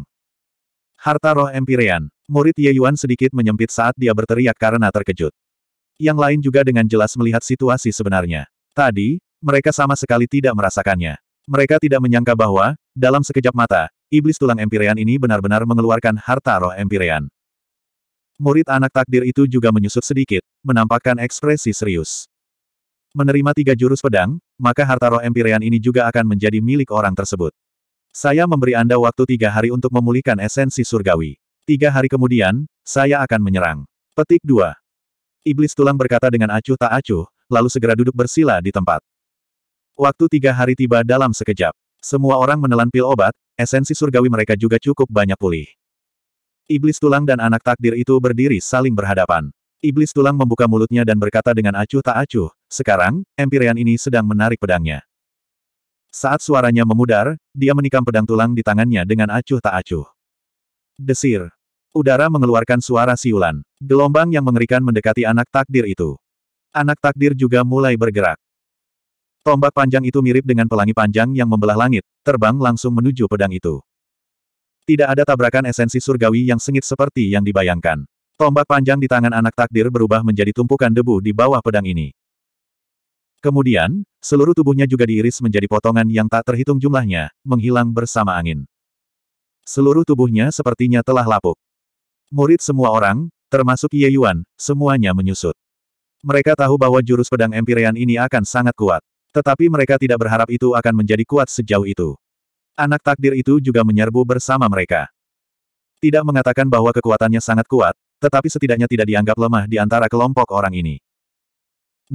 Harta roh Empyrean. Murid Ye Yuan sedikit menyempit saat dia berteriak karena terkejut. Yang lain juga dengan jelas melihat situasi sebenarnya. Tadi, mereka sama sekali tidak merasakannya. Mereka tidak menyangka bahwa, dalam sekejap mata, iblis tulang Empyrean ini benar-benar mengeluarkan harta roh Empyrean. Murid anak takdir itu juga menyusut sedikit, menampakkan ekspresi serius. Menerima tiga jurus pedang, maka harta roh Empyrean ini juga akan menjadi milik orang tersebut. Saya memberi Anda waktu tiga hari untuk memulihkan esensi surgawi. Tiga hari kemudian, saya akan menyerang. Petik 2. Iblis tulang berkata dengan acuh tak acuh, lalu segera duduk bersila di tempat. Waktu tiga hari tiba dalam sekejap. Semua orang menelan pil obat, esensi surgawi mereka juga cukup banyak pulih. Iblis tulang dan anak takdir itu berdiri saling berhadapan. Iblis tulang membuka mulutnya dan berkata dengan acuh tak acuh, sekarang, Empyrean ini sedang menarik pedangnya. Saat suaranya memudar, dia menikam pedang tulang di tangannya dengan acuh tak acuh. Desir. Udara mengeluarkan suara siulan. Gelombang yang mengerikan mendekati anak takdir itu. Anak takdir juga mulai bergerak. Tombak panjang itu mirip dengan pelangi panjang yang membelah langit, terbang langsung menuju pedang itu. Tidak ada tabrakan esensi surgawi yang sengit seperti yang dibayangkan. Tombak panjang di tangan anak takdir berubah menjadi tumpukan debu di bawah pedang ini. Kemudian, seluruh tubuhnya juga diiris menjadi potongan yang tak terhitung jumlahnya, menghilang bersama angin. Seluruh tubuhnya sepertinya telah lapuk. Murid semua orang, termasuk Ye Yuan, semuanya menyusut. Mereka tahu bahwa jurus pedang Empyrean ini akan sangat kuat. Tetapi mereka tidak berharap itu akan menjadi kuat sejauh itu. Anak takdir itu juga menyerbu bersama mereka. Tidak mengatakan bahwa kekuatannya sangat kuat, tetapi setidaknya tidak dianggap lemah di antara kelompok orang ini.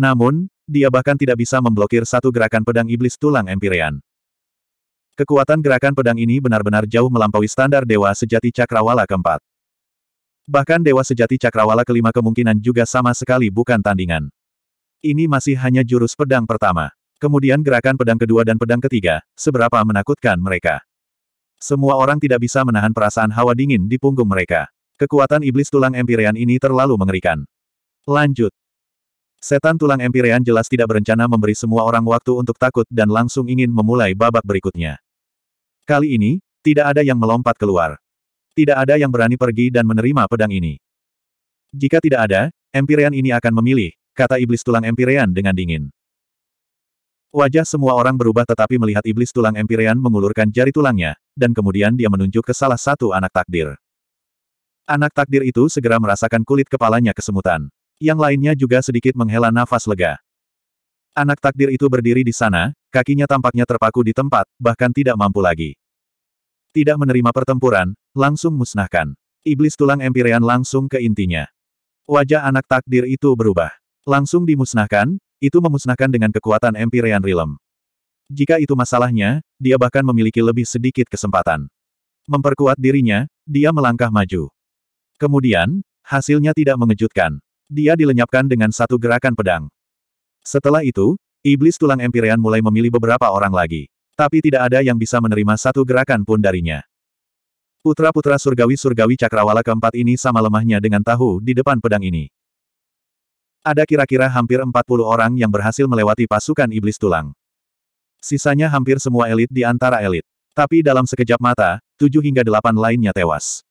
Namun, dia bahkan tidak bisa memblokir satu gerakan pedang iblis tulang Empyrean. Kekuatan gerakan pedang ini benar-benar jauh melampaui standar Dewa Sejati Cakrawala keempat. Bahkan Dewa Sejati Cakrawala kelima kemungkinan juga sama sekali bukan tandingan. Ini masih hanya jurus pedang pertama. Kemudian gerakan pedang kedua dan pedang ketiga, seberapa menakutkan mereka. Semua orang tidak bisa menahan perasaan hawa dingin di punggung mereka. Kekuatan iblis tulang Empyrean ini terlalu mengerikan. Lanjut, Setan tulang Empirean jelas tidak berencana memberi semua orang waktu untuk takut dan langsung ingin memulai babak berikutnya. Kali ini, tidak ada yang melompat keluar. Tidak ada yang berani pergi dan menerima pedang ini. Jika tidak ada, Empirean ini akan memilih, kata iblis tulang Empirean dengan dingin. Wajah semua orang berubah tetapi melihat iblis tulang Empyrean mengulurkan jari tulangnya, dan kemudian dia menunjuk ke salah satu anak takdir. Anak takdir itu segera merasakan kulit kepalanya kesemutan. Yang lainnya juga sedikit menghela nafas lega. Anak takdir itu berdiri di sana, kakinya tampaknya terpaku di tempat, bahkan tidak mampu lagi. Tidak menerima pertempuran, langsung musnahkan. Iblis tulang empirean langsung ke intinya. Wajah anak takdir itu berubah. Langsung dimusnahkan, itu memusnahkan dengan kekuatan empirean rilem. Jika itu masalahnya, dia bahkan memiliki lebih sedikit kesempatan. Memperkuat dirinya, dia melangkah maju. Kemudian, hasilnya tidak mengejutkan. Dia dilenyapkan dengan satu gerakan pedang. Setelah itu, iblis tulang Empyrean mulai memilih beberapa orang lagi. Tapi tidak ada yang bisa menerima satu gerakan pun darinya. Putra-putra surgawi-surgawi cakrawala keempat ini sama lemahnya dengan tahu di depan pedang ini. Ada kira-kira hampir 40 orang yang berhasil melewati pasukan iblis tulang. Sisanya hampir semua elit di antara elit. Tapi dalam sekejap mata, tujuh hingga delapan lainnya tewas.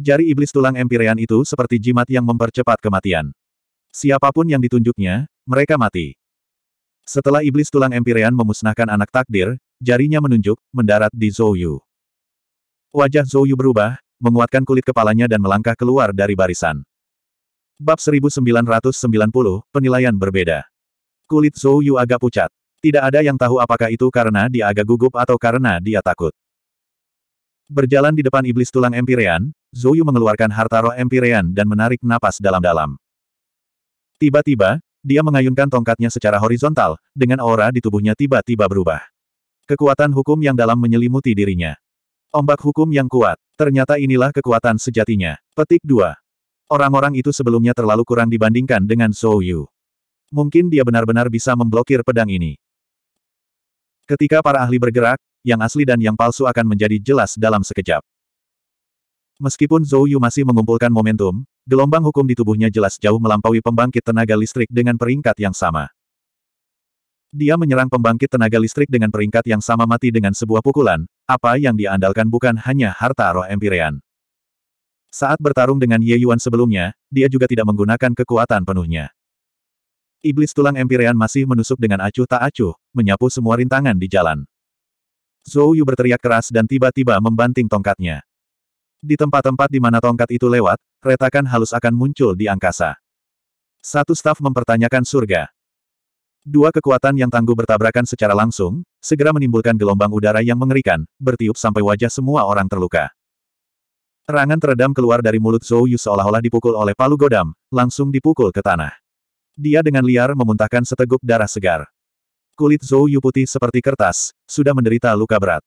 Jari iblis tulang empirean itu seperti jimat yang mempercepat kematian. Siapapun yang ditunjuknya, mereka mati. Setelah iblis tulang empirean memusnahkan anak takdir, jarinya menunjuk, mendarat di Zhou Yu. Wajah Zhou Yu berubah, menguatkan kulit kepalanya dan melangkah keluar dari barisan. Bab 1990, penilaian berbeda. Kulit Zhou Yu agak pucat. Tidak ada yang tahu apakah itu karena dia agak gugup atau karena dia takut. Berjalan di depan iblis tulang Empyrean, Zouyu mengeluarkan harta roh Empyrean dan menarik napas dalam-dalam. Tiba-tiba, dia mengayunkan tongkatnya secara horizontal, dengan aura di tubuhnya tiba-tiba berubah. Kekuatan hukum yang dalam menyelimuti dirinya. Ombak hukum yang kuat, ternyata inilah kekuatan sejatinya. Petik 2. Orang-orang itu sebelumnya terlalu kurang dibandingkan dengan Zoyu. Mungkin dia benar-benar bisa memblokir pedang ini. Ketika para ahli bergerak, yang asli dan yang palsu akan menjadi jelas dalam sekejap. Meskipun Zhou Yu masih mengumpulkan momentum, gelombang hukum di tubuhnya jelas jauh melampaui pembangkit tenaga listrik dengan peringkat yang sama. Dia menyerang pembangkit tenaga listrik dengan peringkat yang sama mati dengan sebuah pukulan, apa yang diandalkan bukan hanya harta roh Empirean. Saat bertarung dengan Ye Yuan sebelumnya, dia juga tidak menggunakan kekuatan penuhnya. Iblis tulang Empirean masih menusuk dengan acuh tak acuh, menyapu semua rintangan di jalan. Zhou Yu berteriak keras dan tiba-tiba membanting tongkatnya. Di tempat-tempat di mana tongkat itu lewat, retakan halus akan muncul di angkasa. Satu staf mempertanyakan surga. Dua kekuatan yang tangguh bertabrakan secara langsung, segera menimbulkan gelombang udara yang mengerikan, bertiup sampai wajah semua orang terluka. Rangan teredam keluar dari mulut Zhou Yu seolah-olah dipukul oleh palu godam, langsung dipukul ke tanah. Dia dengan liar memuntahkan seteguk darah segar. Kulit Zhou Yu putih seperti kertas, sudah menderita luka berat.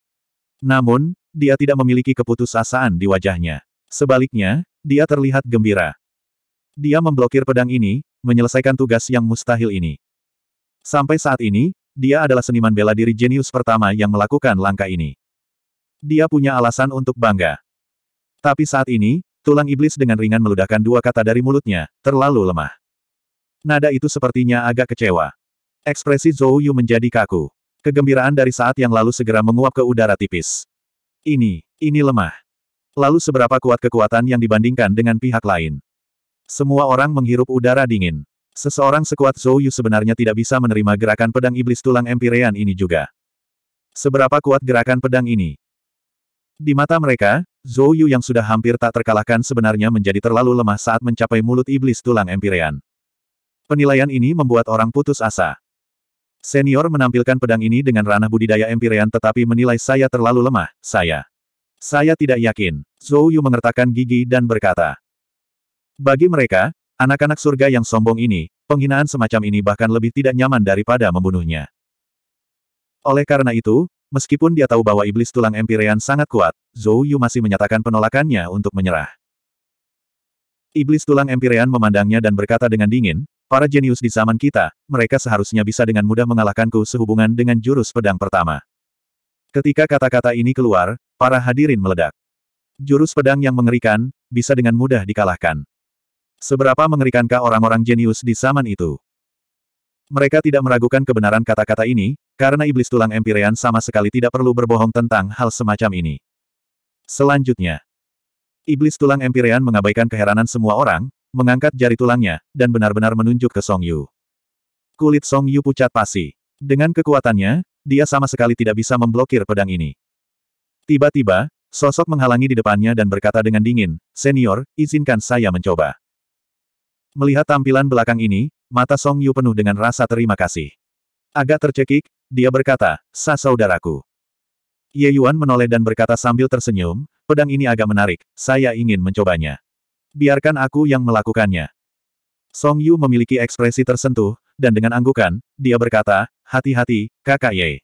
Namun, dia tidak memiliki keputusasaan di wajahnya. Sebaliknya, dia terlihat gembira. Dia memblokir pedang ini, menyelesaikan tugas yang mustahil ini. Sampai saat ini, dia adalah seniman bela diri jenius pertama yang melakukan langkah ini. Dia punya alasan untuk bangga. Tapi saat ini, tulang iblis dengan ringan meludahkan dua kata dari mulutnya, terlalu lemah. Nada itu sepertinya agak kecewa. Ekspresi Zhou Yu menjadi kaku. Kegembiraan dari saat yang lalu segera menguap ke udara tipis. Ini, ini lemah. Lalu seberapa kuat kekuatan yang dibandingkan dengan pihak lain. Semua orang menghirup udara dingin. Seseorang sekuat Zhou Yu sebenarnya tidak bisa menerima gerakan pedang iblis tulang empirean ini juga. Seberapa kuat gerakan pedang ini? Di mata mereka, Zhou Yu yang sudah hampir tak terkalahkan sebenarnya menjadi terlalu lemah saat mencapai mulut iblis tulang empirean. Penilaian ini membuat orang putus asa. Senior menampilkan pedang ini dengan ranah budidaya Empyrean tetapi menilai saya terlalu lemah, saya. Saya tidak yakin. Zhou Yu mengertakkan gigi dan berkata. Bagi mereka, anak-anak surga yang sombong ini, penghinaan semacam ini bahkan lebih tidak nyaman daripada membunuhnya. Oleh karena itu, meskipun dia tahu bahwa iblis tulang Empyrean sangat kuat, Zhou Yu masih menyatakan penolakannya untuk menyerah. Iblis tulang Empyrean memandangnya dan berkata dengan dingin, Para jenius di zaman kita, mereka seharusnya bisa dengan mudah mengalahkanku sehubungan dengan jurus pedang pertama. Ketika kata-kata ini keluar, para hadirin meledak. Jurus pedang yang mengerikan, bisa dengan mudah dikalahkan. Seberapa mengerikankah orang-orang jenius di zaman itu? Mereka tidak meragukan kebenaran kata-kata ini, karena iblis tulang Empyrean sama sekali tidak perlu berbohong tentang hal semacam ini. Selanjutnya, iblis tulang Empyrean mengabaikan keheranan semua orang, mengangkat jari tulangnya, dan benar-benar menunjuk ke Song Yu. Kulit Song Yu pucat pasi. Dengan kekuatannya, dia sama sekali tidak bisa memblokir pedang ini. Tiba-tiba, sosok menghalangi di depannya dan berkata dengan dingin, Senior, izinkan saya mencoba. Melihat tampilan belakang ini, mata Song Yu penuh dengan rasa terima kasih. Agak tercekik, dia berkata, Sa saudaraku. Ye Yuan menoleh dan berkata sambil tersenyum, pedang ini agak menarik, saya ingin mencobanya biarkan aku yang melakukannya. Song Yu memiliki ekspresi tersentuh, dan dengan anggukan, dia berkata, hati-hati, kakak Ye.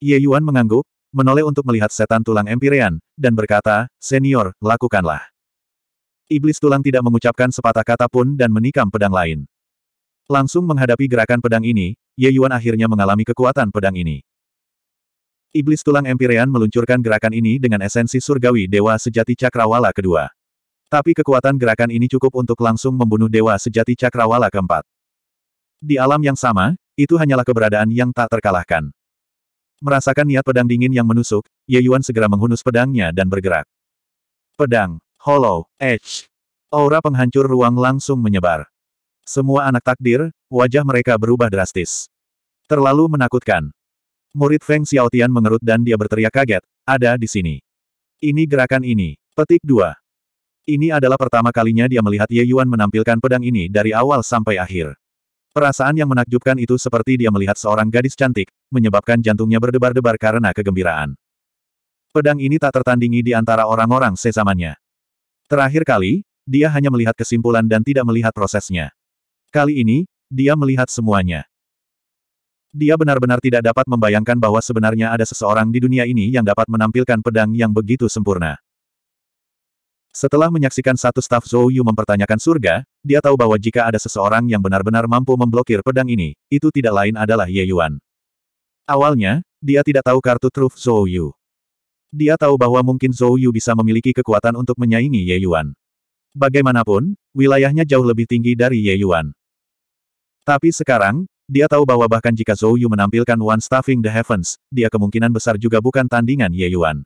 Ye Yuan mengangguk, menoleh untuk melihat setan tulang empirean, dan berkata, senior, lakukanlah. Iblis tulang tidak mengucapkan sepatah kata pun dan menikam pedang lain. Langsung menghadapi gerakan pedang ini, Ye Yuan akhirnya mengalami kekuatan pedang ini. Iblis tulang empirean meluncurkan gerakan ini dengan esensi surgawi Dewa Sejati Cakrawala kedua. Tapi kekuatan gerakan ini cukup untuk langsung membunuh Dewa Sejati Cakrawala keempat. Di alam yang sama, itu hanyalah keberadaan yang tak terkalahkan. Merasakan niat pedang dingin yang menusuk, Ye Yuan segera menghunus pedangnya dan bergerak. Pedang, hollow, edge. Aura penghancur ruang langsung menyebar. Semua anak takdir, wajah mereka berubah drastis. Terlalu menakutkan. Murid Feng Xiaotian mengerut dan dia berteriak kaget, ada di sini. Ini gerakan ini. Petik 2. Ini adalah pertama kalinya dia melihat Ye Yuan menampilkan pedang ini dari awal sampai akhir. Perasaan yang menakjubkan itu seperti dia melihat seorang gadis cantik, menyebabkan jantungnya berdebar-debar karena kegembiraan. Pedang ini tak tertandingi di antara orang-orang sezamannya. Terakhir kali, dia hanya melihat kesimpulan dan tidak melihat prosesnya. Kali ini, dia melihat semuanya. Dia benar-benar tidak dapat membayangkan bahwa sebenarnya ada seseorang di dunia ini yang dapat menampilkan pedang yang begitu sempurna. Setelah menyaksikan satu staf Zhou Yu mempertanyakan surga, dia tahu bahwa jika ada seseorang yang benar-benar mampu memblokir pedang ini, itu tidak lain adalah Ye Yuan. Awalnya, dia tidak tahu kartu truf Zhou Yu. Dia tahu bahwa mungkin Zhou Yu bisa memiliki kekuatan untuk menyaingi Ye Yuan. Bagaimanapun, wilayahnya jauh lebih tinggi dari Ye Yuan. Tapi sekarang, dia tahu bahwa bahkan jika Zhou Yu menampilkan One Staffing the Heavens, dia kemungkinan besar juga bukan tandingan Ye Yuan.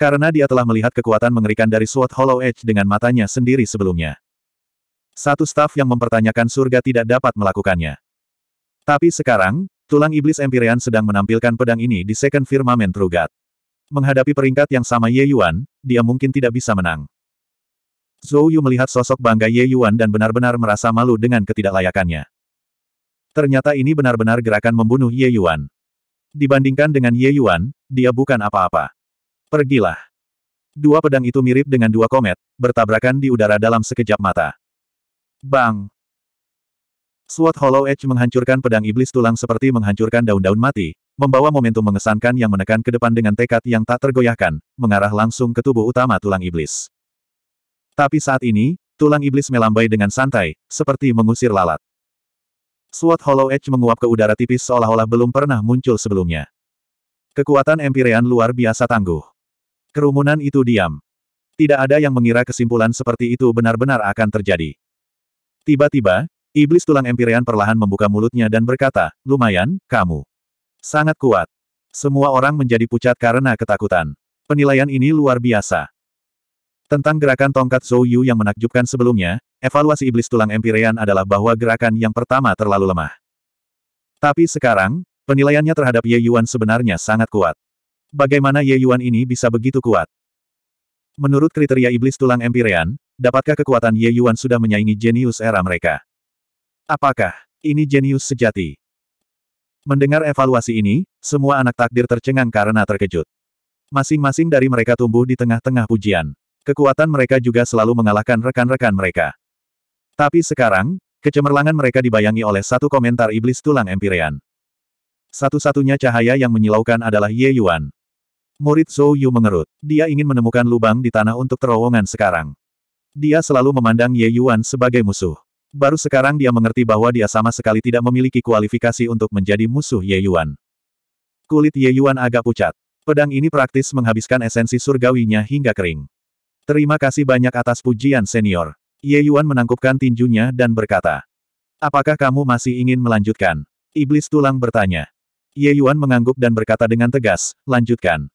Karena dia telah melihat kekuatan mengerikan dari Sword Hollow Edge dengan matanya sendiri sebelumnya. Satu staf yang mempertanyakan surga tidak dapat melakukannya. Tapi sekarang, tulang iblis Empyrean sedang menampilkan pedang ini di Second Firmament Rugat. Menghadapi peringkat yang sama Ye Yuan, dia mungkin tidak bisa menang. Zhou Yu melihat sosok bangga Ye Yuan dan benar-benar merasa malu dengan ketidaklayakannya. Ternyata ini benar-benar gerakan membunuh Ye Yuan. Dibandingkan dengan Ye Yuan, dia bukan apa-apa. Pergilah. Dua pedang itu mirip dengan dua komet, bertabrakan di udara dalam sekejap mata. Bang! Sword Hollow Edge menghancurkan pedang iblis tulang seperti menghancurkan daun-daun mati, membawa momentum mengesankan yang menekan ke depan dengan tekad yang tak tergoyahkan, mengarah langsung ke tubuh utama tulang iblis. Tapi saat ini, tulang iblis melambai dengan santai, seperti mengusir lalat. Sword Hollow Edge menguap ke udara tipis seolah-olah belum pernah muncul sebelumnya. Kekuatan Empyrean luar biasa tangguh. Kerumunan itu diam. Tidak ada yang mengira kesimpulan seperti itu benar-benar akan terjadi. Tiba-tiba, iblis tulang empyrean perlahan membuka mulutnya dan berkata, Lumayan, kamu. Sangat kuat. Semua orang menjadi pucat karena ketakutan. Penilaian ini luar biasa. Tentang gerakan tongkat Zhou Yu yang menakjubkan sebelumnya, evaluasi iblis tulang empyrean adalah bahwa gerakan yang pertama terlalu lemah. Tapi sekarang, penilaiannya terhadap Ye Yuan sebenarnya sangat kuat. Bagaimana Ye Yuan ini bisa begitu kuat? Menurut kriteria iblis tulang empyrean, dapatkah kekuatan Ye Yuan sudah menyaingi jenius era mereka? Apakah ini jenius sejati? Mendengar evaluasi ini, semua anak takdir tercengang karena terkejut. Masing-masing dari mereka tumbuh di tengah-tengah pujian. Kekuatan mereka juga selalu mengalahkan rekan-rekan mereka. Tapi sekarang, kecemerlangan mereka dibayangi oleh satu komentar iblis tulang empyrean. Satu-satunya cahaya yang menyilaukan adalah Ye Yuan. Murid Zhou Yu mengerut. Dia ingin menemukan lubang di tanah untuk terowongan sekarang. Dia selalu memandang Ye Yuan sebagai musuh. Baru sekarang dia mengerti bahwa dia sama sekali tidak memiliki kualifikasi untuk menjadi musuh Ye Yuan. Kulit Ye Yuan agak pucat. Pedang ini praktis menghabiskan esensi surgawinya hingga kering. Terima kasih banyak atas pujian senior. Ye Yuan menangkupkan tinjunya dan berkata. Apakah kamu masih ingin melanjutkan? Iblis tulang bertanya. Ye Yuan mengangguk dan berkata dengan tegas, lanjutkan.